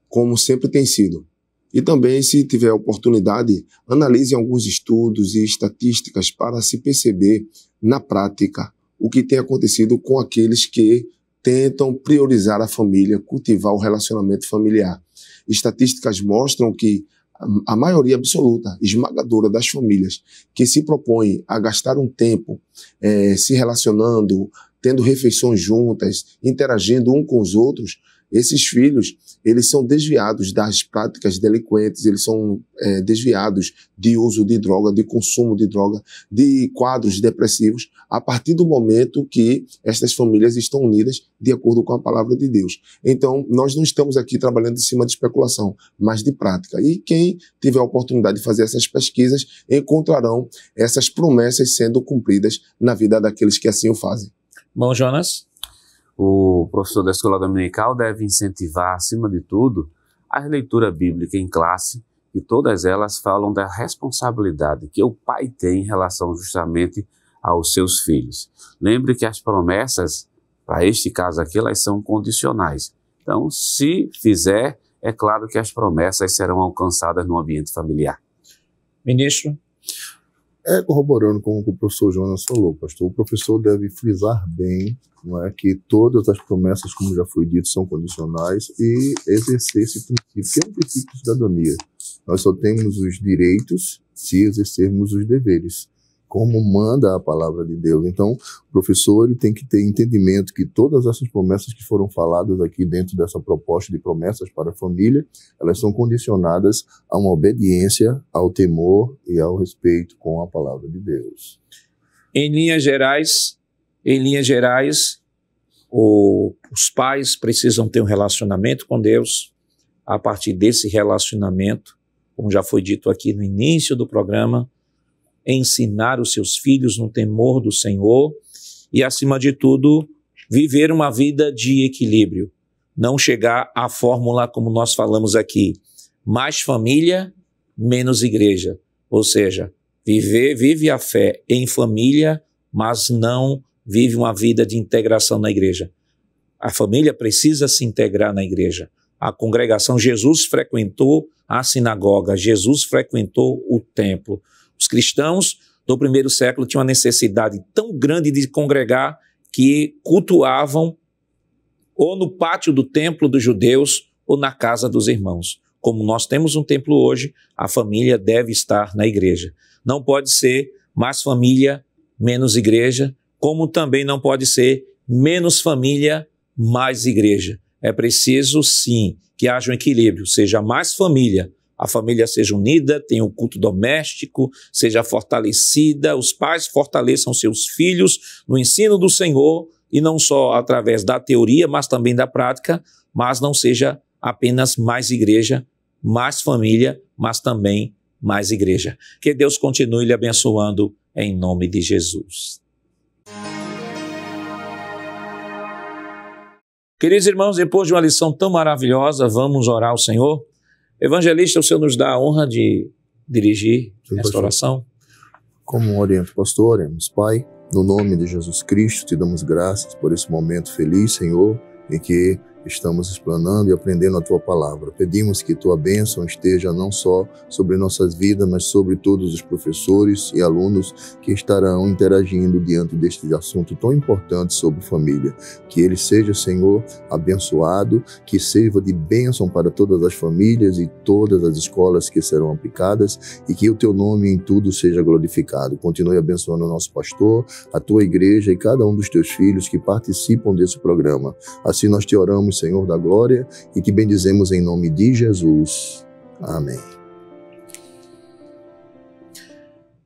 como sempre tem sido. E também, se tiver oportunidade, analise alguns estudos e estatísticas para se perceber, na prática, o que tem acontecido com aqueles que tentam priorizar a família, cultivar o relacionamento familiar. Estatísticas mostram que a, maioria absoluta, esmagadora das famílias que se propõem a gastar um tempo é, se relacionando, tendo refeições juntas, interagindo um com os outros, esses filhos, eles são desviados das práticas delinquentes, eles são é, desviados de uso de droga, de consumo de droga, de quadros depressivos, a partir do momento que estas famílias estão unidas de acordo com a palavra de Deus. Então, nós não estamos aqui trabalhando em cima de especulação, mas de prática. E quem tiver a oportunidade de fazer essas pesquisas encontrarão essas promessas sendo cumpridas na vida daqueles que assim o fazem. Bom, Jonas. O professor da escola dominical deve incentivar, acima de tudo, a leitura bíblica em classe, e todas elas falam da responsabilidade que o pai tem em relação justamente aos seus filhos. Lembre que as promessas, para este caso aqui, elas são condicionais. Então, se fizer, é claro que as promessas serão alcançadas no ambiente familiar. Ministro, é, corroborando com o que o professor Jonas falou, pastor, o professor deve frisar bem não é, que todas as promessas, como já foi dito, são condicionais e exercer esse princípio, que é um princípio de cidadania. Nós só temos os direitos se exercermos os deveres como manda a palavra de Deus. Então, o professor ele tem que ter entendimento que todas essas promessas que foram faladas aqui dentro dessa proposta de promessas para a família, elas são condicionadas a uma obediência ao temor e ao respeito com a palavra de Deus. Em linhas gerais, em linhas gerais, o, os pais precisam ter um relacionamento com Deus. A partir desse relacionamento, como já foi dito aqui no início do programa, ensinar os seus filhos no temor do Senhor e, acima de tudo, viver uma vida de equilíbrio. Não chegar à fórmula como nós falamos aqui: mais família, menos igreja. Ou seja, viver, vive a fé em família, mas não vive uma vida de integração na igreja. A família precisa se integrar na igreja. A congregação, Jesus frequentou a sinagoga, Jesus frequentou o templo. Os cristãos do primeiro século tinham uma necessidade tão grande de congregar que cultuavam ou no pátio do templo dos judeus ou na casa dos irmãos. Como nós temos um templo hoje, a família deve estar na igreja. Não pode ser mais família, menos igreja, como também não pode ser menos família, mais igreja. É preciso sim que haja um equilíbrio, seja mais família, a família seja unida, tenha o um culto doméstico, seja fortalecida, os pais fortaleçam seus filhos no ensino do Senhor e não só através da teoria, mas também da prática, mas não seja apenas mais igreja, mais família, mas também mais igreja. Que Deus continue lhe abençoando em nome de Jesus. Queridos irmãos, depois de uma lição tão maravilhosa, vamos orar ao Senhor? Evangelista, o senhor nos dá a honra de dirigir a restauração. Como orienta o pastor, oremos, Pai, no nome de Jesus Cristo, te damos graças por esse momento feliz, Senhor, em que estamos explanando e aprendendo a tua palavra. Pedimos que tua bênção esteja não só sobre nossas vidas, mas sobre todos os professores e alunos que estarão interagindo diante deste assunto tão importante sobre família. Que ele seja, Senhor, abençoado, que sirva de bênção para todas as famílias e todas as escolas que serão aplicadas e que o teu nome em tudo seja glorificado. Continue abençoando o nosso pastor, a tua igreja e cada um dos teus filhos que participam desse programa. Assim nós te oramos Senhor da glória e te bendizemos em nome de Jesus. Amém.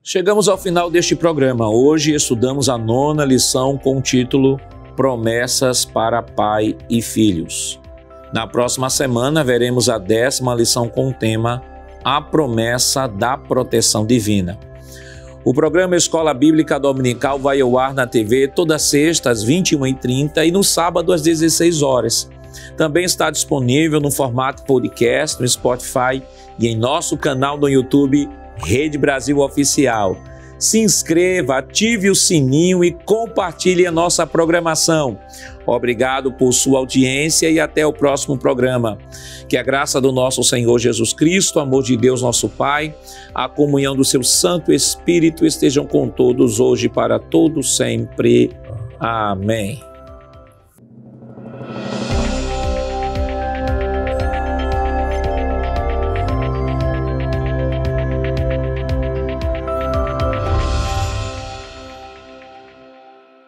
Chegamos ao final deste programa. Hoje estudamos a nona lição com o título Promessas para Pai e Filhos. Na próxima semana veremos a décima lição com o tema A Promessa da Proteção Divina. O programa Escola Bíblica Dominical vai ao ar na TV toda sexta às 21h30 e no sábado às 16 horas. Também está disponível no formato podcast no Spotify e em nosso canal no YouTube Rede Brasil Oficial. Se inscreva, ative o sininho e compartilhe a nossa programação. Obrigado por sua audiência e até o próximo programa. Que a graça do nosso Senhor Jesus Cristo, o amor de Deus, nosso Pai, a comunhão do seu Santo Espírito estejam com todos hoje para todos sempre. Amém.